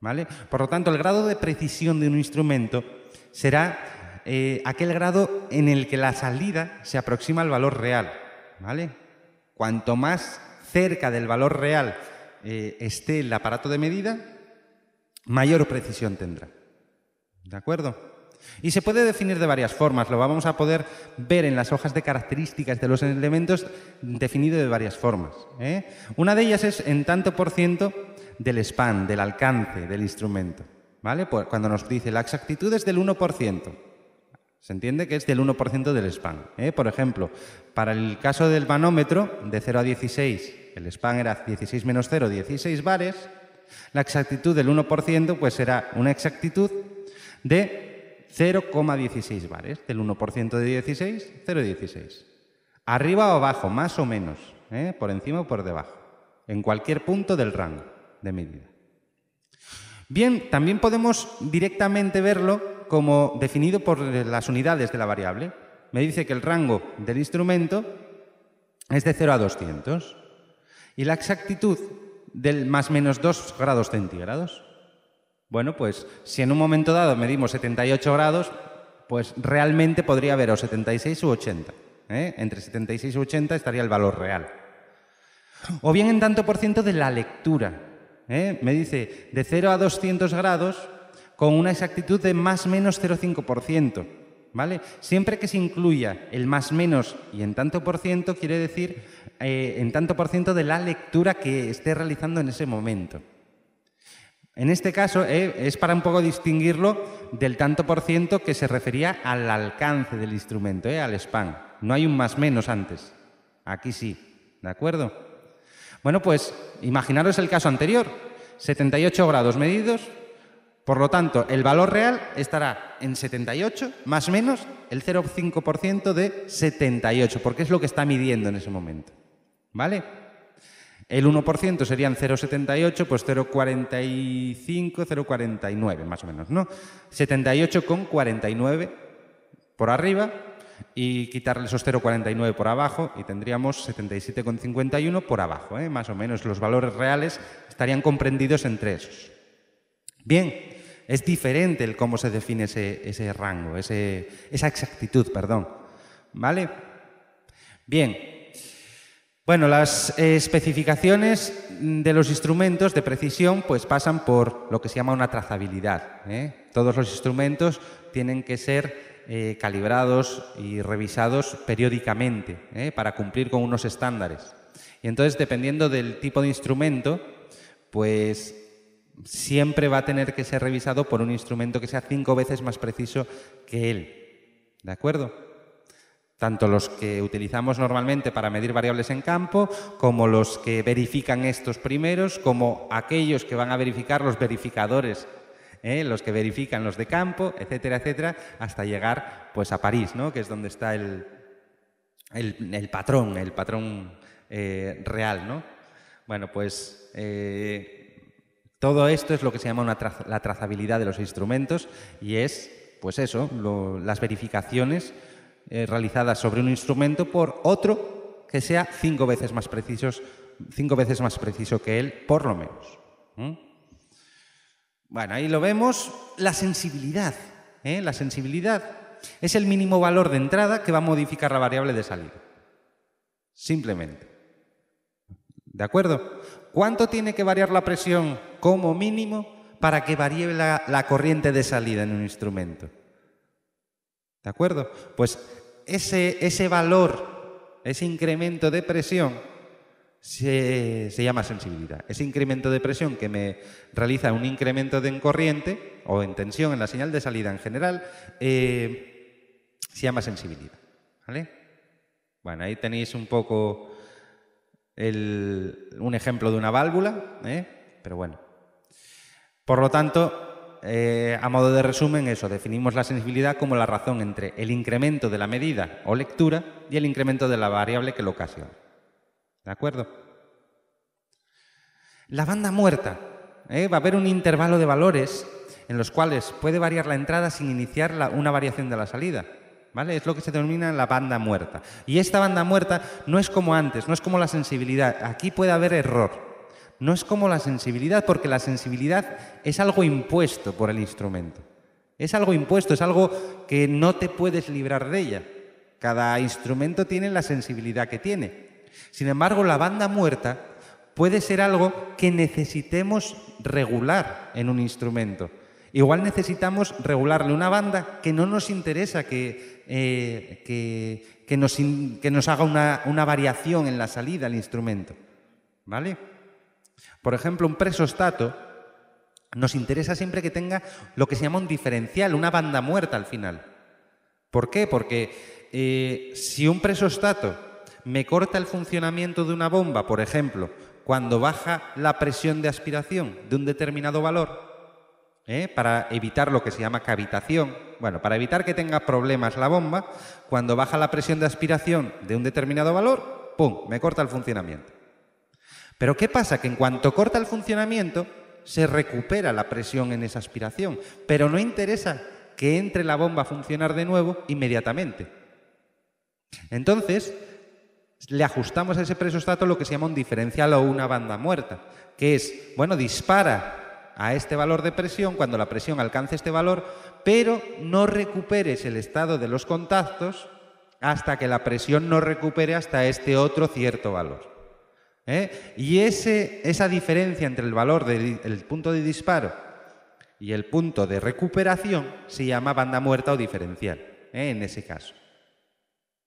¿vale? Por lo tanto, el grado de precisión de un instrumento será aquel grado en el que la salida se aproxima al valor real. ¿vale? Cuanto más cerca del valor real esté el aparato de medida, mayor precisión tendrá. ¿De acuerdo? Y se puede definir de varias formas, lo vamos a poder ver en las hojas de características de los elementos definido de varias formas. ¿eh? Una de ellas es en tanto por ciento del span, del alcance del instrumento. ¿vale? Pues cuando nos dice la exactitud es del 1%. Se entiende que es del 1% del span. ¿eh? Por ejemplo, para el caso del manómetro, de 0 a 16, el span era 16 menos 0, 16 bares. La exactitud del 1% pues era una exactitud de 0,16 bares, del 1% de 16, 0,16. Arriba o abajo, más o menos, ¿eh? por encima o por debajo, en cualquier punto del rango de medida. Bien, también podemos directamente verlo como definido por las unidades de la variable. Me dice que el rango del instrumento es de 0 a 200 y la exactitud del más menos 2 grados centígrados. Bueno, pues si en un momento dado medimos 78 grados, pues realmente podría haber o 76 u 80. ¿eh? Entre 76 y 80 estaría el valor real. O bien en tanto por ciento de la lectura. ¿eh? Me dice de 0 a 200 grados con una exactitud de más menos 0,5%. ¿Vale? Siempre que se incluya el más menos y en tanto por ciento, quiere decir eh, en tanto por ciento de la lectura que esté realizando en ese momento. En este caso eh, es para un poco distinguirlo del tanto por ciento que se refería al alcance del instrumento, eh, al span. No hay un más menos antes. Aquí sí. ¿De acuerdo? Bueno, pues imaginaros el caso anterior. 78 grados medidos. Por lo tanto, el valor real estará en 78 más menos el 0,5% de 78, porque es lo que está midiendo en ese momento. ¿Vale? El 1% serían 0,78, pues 0,45, 0,49 más o menos, ¿no? 78,49 por arriba y quitarle esos 0,49 por abajo y tendríamos 77,51 por abajo, ¿eh? más o menos. Los valores reales estarían comprendidos entre esos. Bien, es diferente el cómo se define ese, rango, esa exactitud, perdón. ¿Vale? Bien, bueno, las especificaciones de los instrumentos de precisión pues pasan por lo que se llama una trazabilidad. ¿eh? Todos los instrumentos tienen que ser eh, calibrados y revisados periódicamente ¿eh? para cumplir con unos estándares. Y entonces, dependiendo del tipo de instrumento, pues siempre va a tener que ser revisado por un instrumento que sea cinco veces más preciso que él. ¿De acuerdo? tanto los que utilizamos normalmente para medir variables en campo, como los que verifican estos primeros, como aquellos que van a verificar los verificadores, ¿eh? los que verifican los de campo, etcétera, etcétera, hasta llegar pues, a París, ¿no? que es donde está el, patrón, el patrón eh, real. Bueno, pues eh, todo esto es lo que se llama la trazabilidad de los instrumentos y es, pues eso, las verificaciones eh, realizada sobre un instrumento por otro que sea cinco veces más, veces más preciso que él, por lo menos. Bueno, ahí lo vemos, la sensibilidad. ¿eh? La sensibilidad es el mínimo valor de entrada que va a modificar la variable de salida. Simplemente. ¿De acuerdo? ¿Cuánto tiene que variar la presión como mínimo para que varíe la, la corriente de salida en un instrumento? ¿De acuerdo? Pues ese, valor, ese incremento de presión, se, llama sensibilidad. Ese incremento de presión que me realiza un incremento de en corriente o en tensión en la señal de salida en general, eh, se llama sensibilidad. Bueno, ahí tenéis un poco el, un ejemplo de una válvula, ¿eh? pero bueno. Por lo tanto, eh, a modo de resumen, eso, definimos la sensibilidad como la razón entre el incremento de la medida o lectura y el incremento de la variable que lo ocasiona. ¿De acuerdo? La banda muerta. ¿eh? Va a haber un intervalo de valores en los cuales puede variar la entrada sin iniciar una variación de la salida. ¿Vale? Es lo que se denomina la banda muerta. Y esta banda muerta no es como antes, no es como la sensibilidad. Aquí puede haber error. No es como la sensibilidad, porque la sensibilidad es algo impuesto por el instrumento. Es algo impuesto, es algo que no te puedes librar de ella. Cada instrumento tiene la sensibilidad que tiene. Sin embargo, la banda muerta puede ser algo que necesitemos regular en un instrumento. Igual necesitamos regularle una banda que no nos interesa que, eh, nos, que nos, haga una, una variación en la salida al instrumento. ¿Vale? Por ejemplo, un presostato nos interesa siempre que tenga lo que se llama un diferencial, una banda muerta al final. ¿Por qué? Porque eh, si un presostato me corta el funcionamiento de una bomba, por ejemplo, cuando baja la presión de aspiración de un determinado valor, ¿eh? para evitar lo que se llama cavitación, bueno, para evitar que tenga problemas la bomba, cuando baja la presión de aspiración de un determinado valor, ¡pum!, me corta el funcionamiento. Pero ¿qué pasa? Que en cuanto corta el funcionamiento, se recupera la presión en esa aspiración, pero no interesa que entre la bomba a funcionar de nuevo inmediatamente. Entonces, le ajustamos a ese presostato lo que se llama un diferencial o una banda muerta, que es, bueno, dispara a este valor de presión cuando la presión alcance este valor, pero no recuperes el estado de los contactos hasta que la presión no recupere hasta este otro cierto valor. ¿Eh? Y esa diferencia entre el valor del punto de disparo y el punto de recuperación se llama banda muerta o diferencial, ¿eh? en ese caso.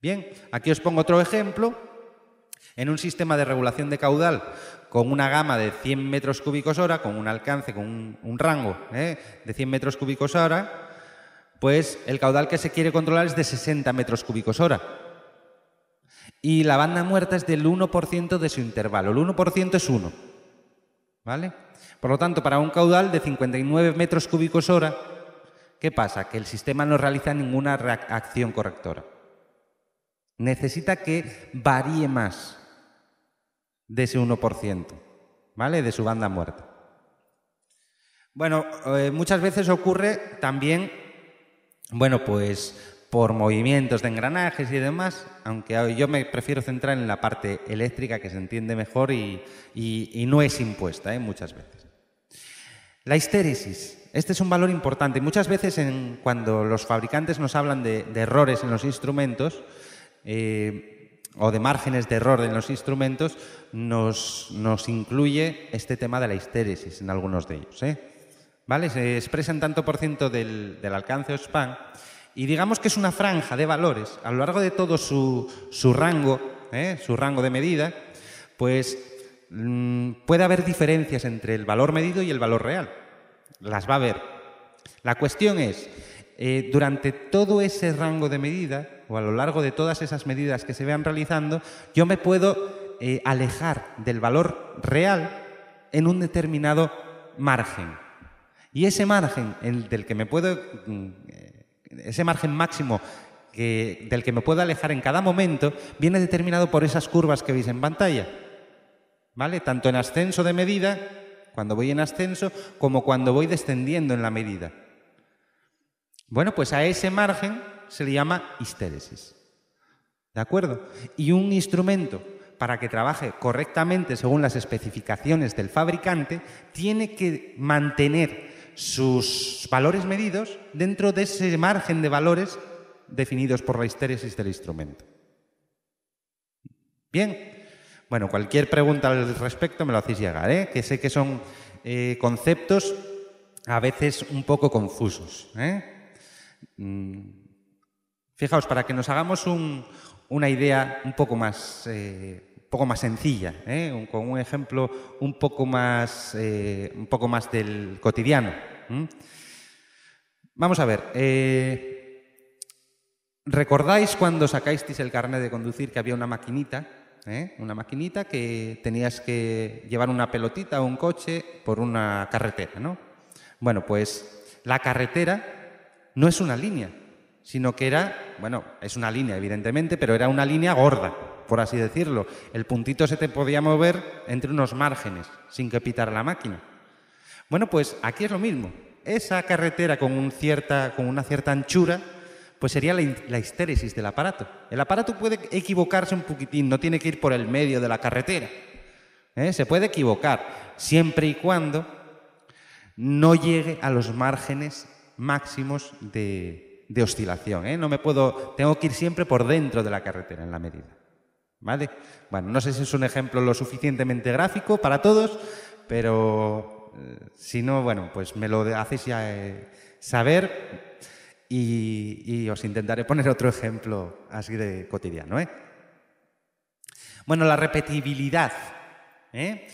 Bien, aquí os pongo otro ejemplo. En un sistema de regulación de caudal con una gama de 100 metros cúbicos hora, con un alcance, con un, rango ¿eh? de 100 metros cúbicos hora, pues el caudal que se quiere controlar es de 60 metros cúbicos hora y la banda muerta es del 1% de su intervalo. El 1% es 1. ¿Vale? Por lo tanto, para un caudal de 59 metros cúbicos hora, ¿qué pasa? Que el sistema no realiza ninguna acción correctora. Necesita que varíe más de ese 1%, ¿vale? De su banda muerta. Bueno, eh, muchas veces ocurre también, bueno, pues por movimientos de engranajes y demás, aunque yo me prefiero centrar en la parte eléctrica que se entiende mejor y, no es impuesta ¿eh? muchas veces. La histéresis. Este es un valor importante. Muchas veces cuando los fabricantes nos hablan de, errores en los instrumentos eh, o de márgenes de error en los instrumentos, nos, incluye este tema de la histéresis en algunos de ellos. ¿eh? ¿Vale? Se expresa en tanto por ciento del, del alcance o span y digamos que es una franja de valores a lo largo de todo su, rango, ¿eh? su rango de medida, pues mm, puede haber diferencias entre el valor medido y el valor real. Las va a haber. La cuestión es, eh, durante todo ese rango de medida, o a lo largo de todas esas medidas que se vean realizando, yo me puedo eh, alejar del valor real en un determinado margen. Y ese margen el del que me puedo mm, ese margen máximo eh, del que me puedo alejar en cada momento viene determinado por esas curvas que veis en pantalla. ¿Vale? Tanto en ascenso de medida, cuando voy en ascenso, como cuando voy descendiendo en la medida. Bueno, pues a ese margen se le llama histéresis. ¿De acuerdo? Y un instrumento para que trabaje correctamente según las especificaciones del fabricante, tiene que mantener sus valores medidos dentro de ese margen de valores definidos por la histéresis del instrumento. Bien, bueno, cualquier pregunta al respecto me lo hacéis llegar, ¿eh? que sé que son eh, conceptos a veces un poco confusos. ¿eh? Mm, fijaos, para que nos hagamos una idea un poco más poco más sencilla, ¿eh? con un ejemplo un poco más, eh, un poco más del cotidiano. Vamos a ver. Eh, ¿Recordáis cuando sacáis el carnet de conducir que había una maquinita? Una maquinita que tenías que llevar una pelotita o un coche por una carretera, ¿no? Bueno, pues la carretera no es una línea, sino que era, bueno, es una línea evidentemente, pero era una línea gorda, por así decirlo. El puntito se te podía mover entre unos márgenes, sin que pitara la máquina. Bueno, pues aquí es lo mismo. Esa carretera con, una cierta anchura, pues sería la, la histéresis del aparato. El aparato puede equivocarse un poquitín, no tiene que ir por el medio de la carretera. ¿eh? Se puede equivocar, siempre y cuando no llegue a los márgenes máximos de, oscilación. ¿eh? No me puedo, tengo que ir siempre por dentro de la carretera en la medida. ¿Vale? Bueno, no sé si es un ejemplo lo suficientemente gráfico para todos, pero eh, si no, bueno, pues me lo hacéis ya eh, saber y, os intentaré poner otro ejemplo así de cotidiano. ¿eh? Bueno, la repetibilidad. ¿eh?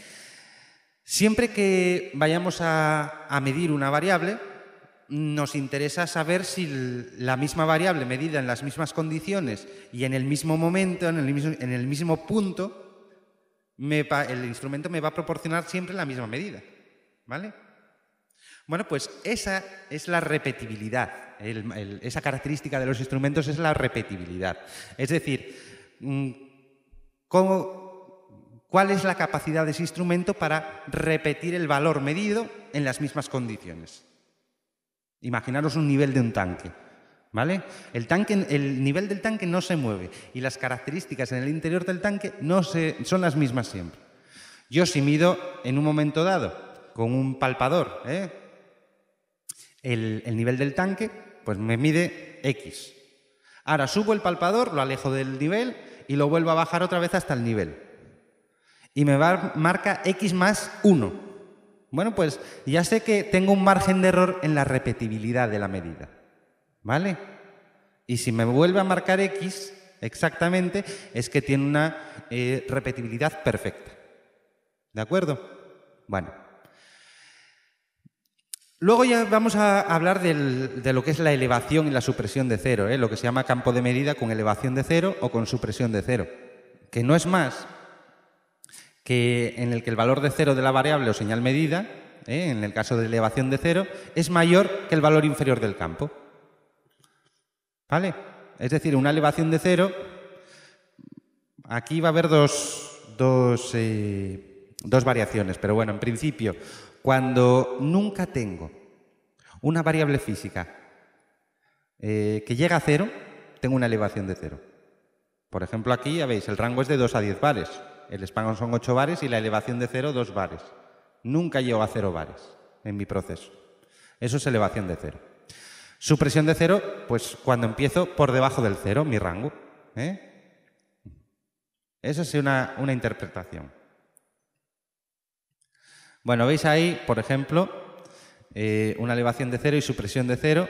Siempre que vayamos a medir una variable, nos interesa saber si la misma variable medida en las mismas condiciones y en el mismo momento, en el mismo, punto, el instrumento me va a proporcionar siempre la misma medida. ¿Vale? Bueno, pues esa es la repetibilidad. esa característica de los instrumentos es la repetibilidad. Es decir, mm, ¿cuál es la capacidad de ese instrumento para repetir el valor medido en las mismas condiciones? Imaginaros un nivel de un tanque. ¿Vale? El, tanque, el nivel del tanque no se mueve y las características en el interior del tanque no se, son las mismas siempre. Yo si mido en un momento dado con un palpador ¿eh? el, el nivel del tanque, pues me mide X. Ahora subo el palpador, lo alejo del nivel y lo vuelvo a bajar otra vez hasta el nivel. Y me marca X más 1. Bueno, pues ya sé que tengo un margen de error en la repetibilidad de la medida. ¿Vale? Y si me vuelve a marcar X exactamente, es que tiene una eh, repetibilidad perfecta. ¿De acuerdo? Bueno. Luego ya vamos a hablar de lo que es la elevación y la supresión de cero, ¿eh? lo que se llama campo de medida con elevación de cero o con supresión de cero, que no es más en el que el valor de cero de la variable o señal medida, ¿eh? en el caso de elevación de cero, es mayor que el valor inferior del campo. ¿Vale? Es decir, una elevación de cero, aquí va a haber dos, dos, eh, variaciones, pero bueno, en principio, cuando nunca tengo una variable física eh, que llega a cero, tengo una elevación de cero. Por ejemplo, aquí ya veis, el rango es de 2 a 10 bares. El spango son ocho bares y la elevación de cero, dos bares. Nunca llego a cero bares en mi proceso. Eso es elevación de cero. Supresión de cero, pues cuando empiezo por debajo del cero, mi rango. ¿eh? Esa es una, interpretación. Bueno, veis ahí, por ejemplo, eh, una elevación de cero y supresión de cero.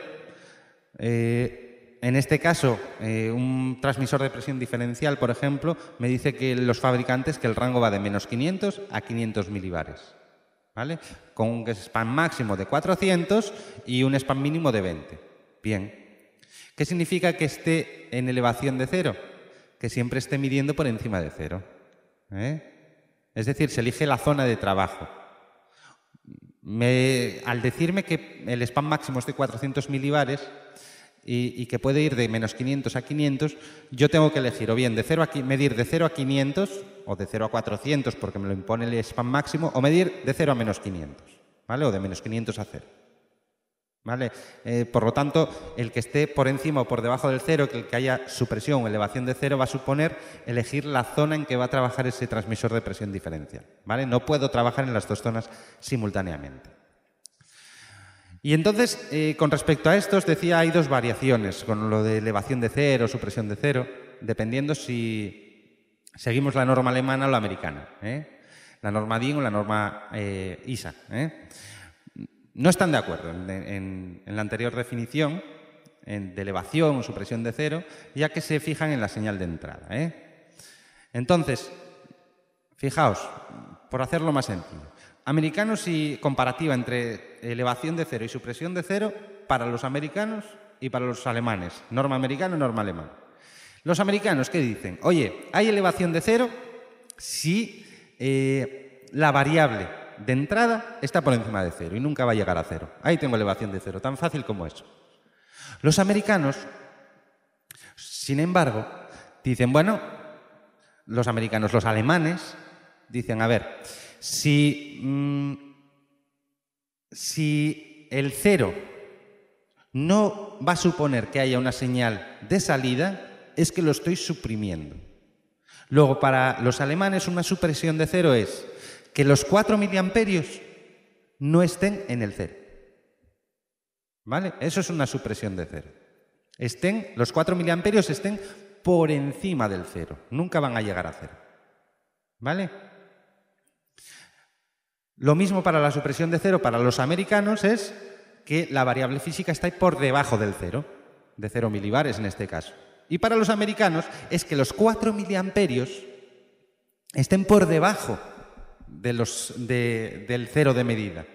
Eh, en este caso, eh, un transmisor de presión diferencial, por ejemplo, me dice que los fabricantes que el rango va de menos 500 a 500 milibares. ¿vale? Con un spam máximo de 400 y un spam mínimo de 20. Bien. ¿Qué significa que esté en elevación de cero? Que siempre esté midiendo por encima de cero. ¿eh? Es decir, se elige la zona de trabajo. al decirme que el spam máximo es de 400 milibares, y, que puede ir de menos 500 a 500, yo tengo que elegir o bien de a, medir de 0 a 500 o de 0 a 400 porque me lo impone el spam máximo o medir de 0 a menos 500, ¿vale? O de menos 500 a 0. ¿Vale? Eh, por lo tanto, el que esté por encima o por debajo del cero, que, que haya supresión o elevación de cero, va a suponer elegir la zona en que va a trabajar ese transmisor de presión diferencial. ¿vale? No puedo trabajar en las dos zonas simultáneamente. Y entonces, eh, con respecto a esto, os decía, hay dos variaciones, con lo de elevación de cero, supresión de cero, dependiendo si seguimos la norma alemana o la americana, ¿eh? la norma DIN o la norma eh, ISA. No están de acuerdo en, la anterior definición de elevación o supresión de cero, ya que se fijan en la señal de entrada. Entonces, fijaos, por hacerlo más sencillo, americanos y comparativa entre elevación de cero y supresión de cero para los americanos y para los alemanes. Norma americana, norma alemana. Los americanos, ¿qué dicen? Oye, hay elevación de cero si eh, la variable de entrada está por encima de cero y nunca va a llegar a cero. Ahí tengo elevación de cero, tan fácil como eso. Los americanos, sin embargo, dicen, bueno, los americanos, los alemanes, dicen, a ver, si mm, si el cero no va a suponer que haya una señal de salida, es que lo estoy suprimiendo. Luego, para los alemanes, una supresión de cero es que los 4 miliamperios no estén en el cero. ¿Vale? Eso es una supresión de cero. Estén, los 4 miliamperios estén por encima del cero. Nunca van a llegar a cero. ¿Vale? Lo mismo para la supresión de cero para los americanos es que la variable física está por debajo del cero, de cero milibares en este caso. Y para los americanos es que los 4 miliamperios estén por debajo de los, del cero de medida.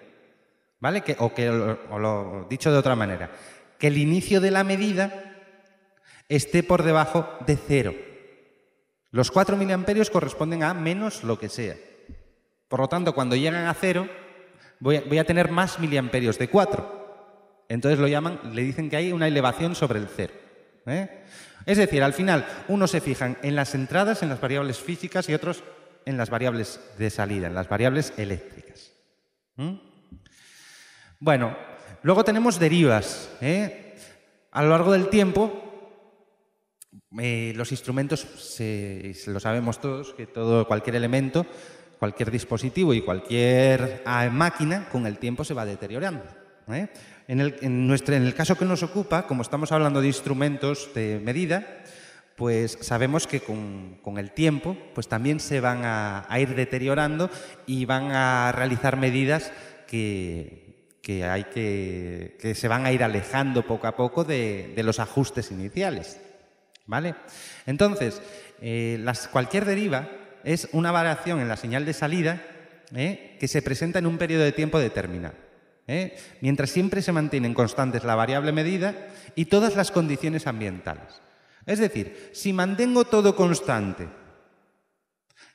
¿Vale? Que, o que, lo dicho de otra manera, que el inicio de la medida esté por debajo de cero. Los 4 miliamperios corresponden a menos lo que sea. Por lo tanto, cuando llegan a cero, voy a, tener más miliamperios de 4. Entonces lo llaman, le dicen que hay una elevación sobre el cero. ¿eh? Es decir, al final, unos se fijan en las entradas, en las variables físicas y otros en las variables de salida, en las variables eléctricas. Bueno, luego tenemos derivas. ¿eh? A lo largo del tiempo, eh, los instrumentos, lo sabemos todos, que todo, cualquier elemento cualquier dispositivo y cualquier ah, máquina con el tiempo se va deteriorando. ¿eh? En, el, nuestro, en el caso que nos ocupa, como estamos hablando de instrumentos de medida, pues sabemos que con, el tiempo pues también se van a, ir deteriorando y van a realizar medidas que, hay que, que, se van a ir alejando poco a poco de, los ajustes iniciales. ¿Vale? Entonces, eh, cualquier deriva es una variación en la señal de salida ¿eh? que se presenta en un periodo de tiempo determinado. ¿eh? Mientras siempre se mantienen constantes la variable medida y todas las condiciones ambientales. Es decir, si mantengo todo constante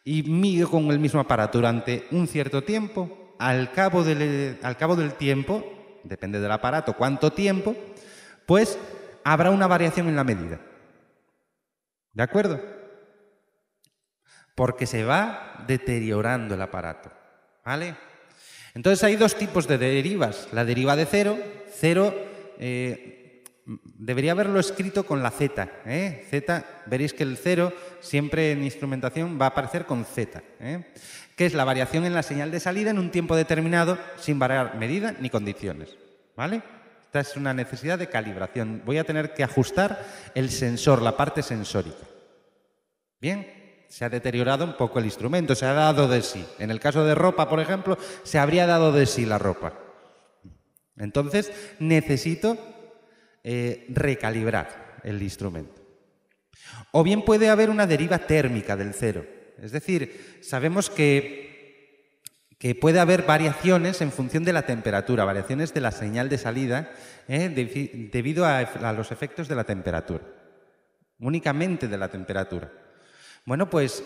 y mido con el mismo aparato durante un cierto tiempo, al al cabo del tiempo, depende del aparato cuánto tiempo, pues habrá una variación en la medida. ¿De acuerdo? porque se va deteriorando el aparato. ¿Vale? Entonces hay dos tipos de derivas. La deriva de cero, cero eh, debería haberlo escrito con la z. ¿eh? Z, veréis que el cero siempre en instrumentación va a aparecer con z, ¿eh? que es la variación en la señal de salida en un tiempo determinado sin variar medida ni condiciones. ¿Vale? Esta es una necesidad de calibración. Voy a tener que ajustar el sensor, la parte sensórica. Bien, se ha deteriorado un poco el instrumento, se ha dado de sí. En el caso de ropa, por ejemplo, se habría dado de sí la ropa. Entonces, necesito eh, recalibrar el instrumento. O bien puede haber una deriva térmica del cero. Es decir, sabemos que, que puede haber variaciones en función de la temperatura, variaciones de la señal de salida ¿eh? debido a los efectos de la temperatura, únicamente de la temperatura. Bueno, pues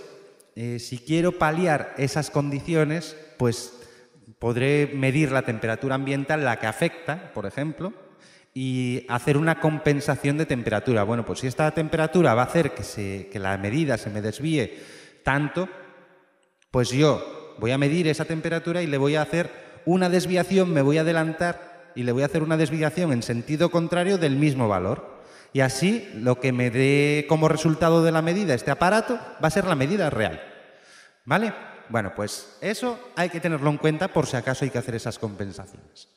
eh, si quiero paliar esas condiciones, pues podré medir la temperatura ambiental, la que afecta, por ejemplo, y hacer una compensación de temperatura. Bueno, pues si esta temperatura va a hacer que la medida se me desvíe tanto, pues yo voy a medir esa temperatura y le voy a hacer una desviación, me voy a adelantar y le voy a hacer una desviación en sentido contrario del mismo valor y así lo que me dé como resultado de la medida este aparato va a ser la medida real. ¿Vale? Bueno, pues eso hay que tenerlo en cuenta por si acaso hay que hacer esas compensaciones.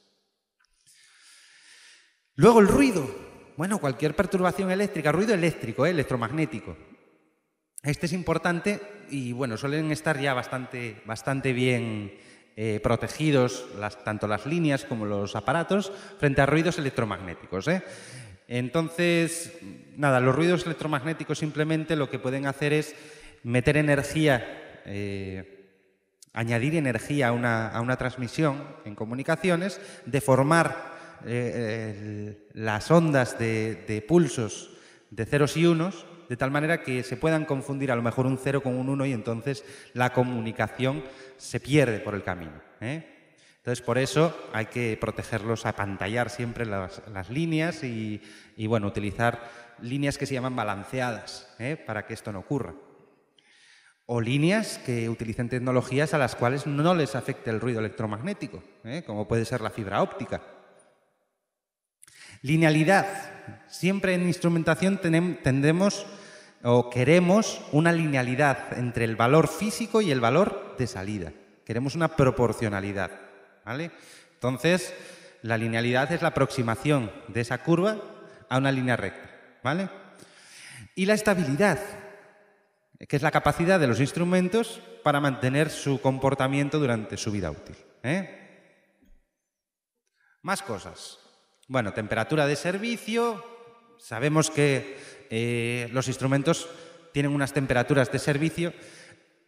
Luego el ruido. Bueno, cualquier perturbación eléctrica, ruido eléctrico, ¿eh? electromagnético. Este es importante y bueno, suelen estar ya bastante, bastante bien eh, protegidos tanto las líneas como los aparatos frente a ruidos electromagnéticos. ¿eh? Entonces, nada, los ruidos electromagnéticos simplemente lo que pueden hacer es meter energía, eh, añadir energía a una, transmisión en comunicaciones, deformar eh, las ondas de, pulsos de ceros y unos, de tal manera que se puedan confundir a lo mejor un cero con un uno y entonces la comunicación se pierde por el camino. ¿eh? Entonces, por eso hay que protegerlos, apantallar siempre las, líneas y, bueno, utilizar líneas que se llaman balanceadas ¿eh? para que esto no ocurra. O líneas que utilicen tecnologías a las cuales no les afecte el ruido electromagnético, ¿eh? como puede ser la fibra óptica. Linealidad. Siempre en instrumentación tendemos o queremos una linealidad entre el valor físico y el valor de salida. Queremos una proporcionalidad. ¿vale? Entonces, la linealidad es la aproximación de esa curva a una línea recta, ¿vale? Y la estabilidad, que es la capacidad de los instrumentos para mantener su comportamiento durante su vida útil. ¿eh? Más cosas. Bueno, temperatura de servicio. Sabemos que eh, los instrumentos tienen unas temperaturas de servicio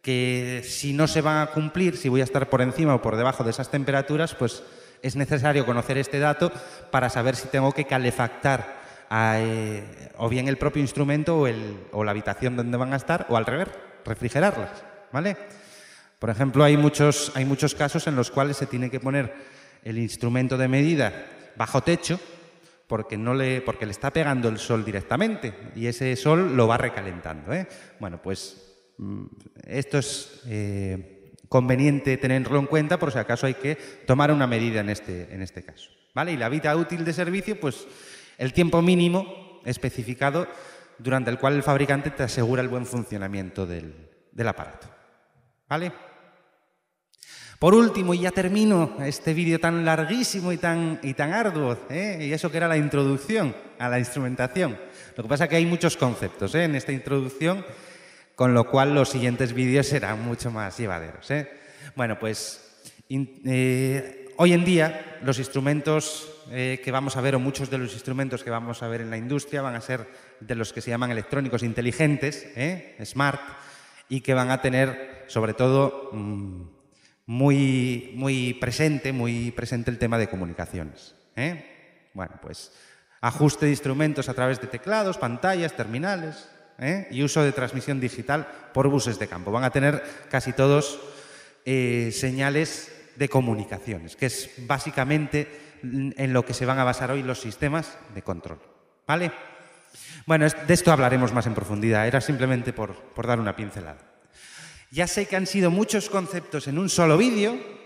que si no se van a cumplir, si voy a estar por encima o por debajo de esas temperaturas, pues es necesario conocer este dato para saber si tengo que calefactar eh, o bien el propio instrumento o, o, la habitación donde van a estar, o al revés, refrigerarlas. ¿vale? Por ejemplo, hay muchos, hay muchos casos en los cuales se tiene que poner el instrumento de medida bajo techo porque, no le, porque le está pegando el sol directamente y ese sol lo va recalentando. ¿eh? Bueno, pues Mm, esto es eh, conveniente tenerlo en cuenta por si acaso hay que tomar una medida en este, en este caso. ¿vale? Y la vida útil de servicio, pues el tiempo mínimo especificado durante el cual el fabricante te asegura el buen funcionamiento del, aparato. ¿Vale? Por último, y ya termino este vídeo tan larguísimo y tan, y tan arduo, ¿eh? y eso que era la introducción a la instrumentación. Lo que pasa es que hay muchos conceptos ¿eh? en esta introducción con lo cual los siguientes vídeos serán mucho más llevaderos. ¿eh? Bueno, pues eh, hoy en día los instrumentos eh, que vamos a ver, o muchos de los instrumentos que vamos a ver en la industria, van a ser de los que se llaman electrónicos inteligentes, ¿eh? smart, y que van a tener, sobre todo, mm, muy, muy presente, muy presente el tema de comunicaciones. Bueno, pues ajuste de instrumentos a través de teclados, pantallas, terminales, ¿eh? y uso de transmisión digital por buses de campo. Van a tener casi todos eh, señales de comunicaciones, que es básicamente en lo que se van a basar hoy los sistemas de control. ¿Vale? Bueno, de esto hablaremos más en profundidad, era simplemente por, dar una pincelada. Ya sé que han sido muchos conceptos en un solo vídeo,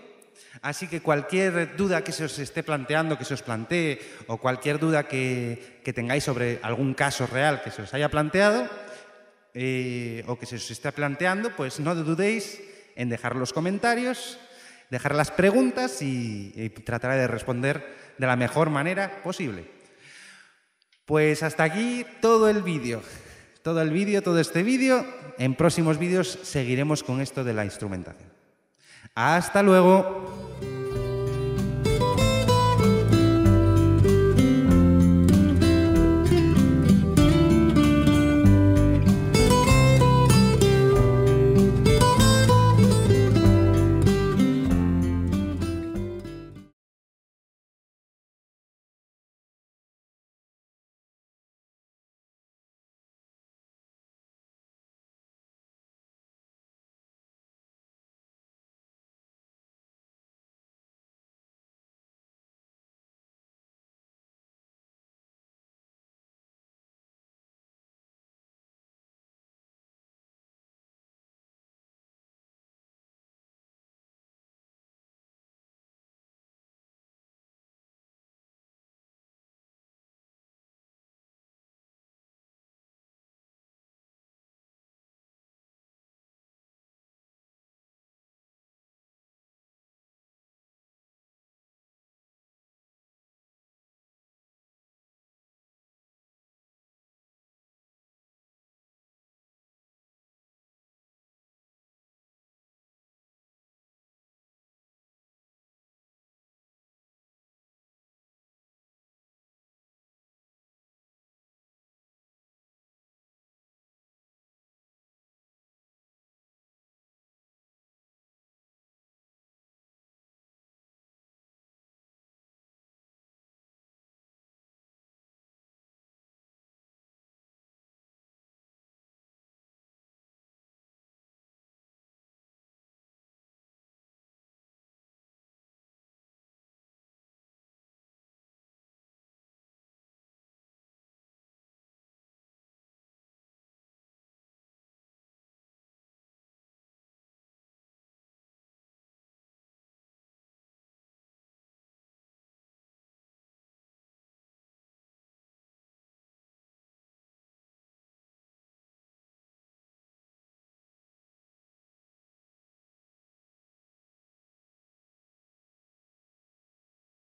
Así que cualquier duda que se os esté planteando, que se os plantee, o cualquier duda que, tengáis sobre algún caso real que se os haya planteado, eh, o que se os está planteando, pues no dudéis en dejar los comentarios, dejar las preguntas y, y trataré de responder de la mejor manera posible. Pues hasta aquí todo el vídeo, todo el vídeo, todo este vídeo. En próximos vídeos seguiremos con esto de la instrumentación. Hasta luego.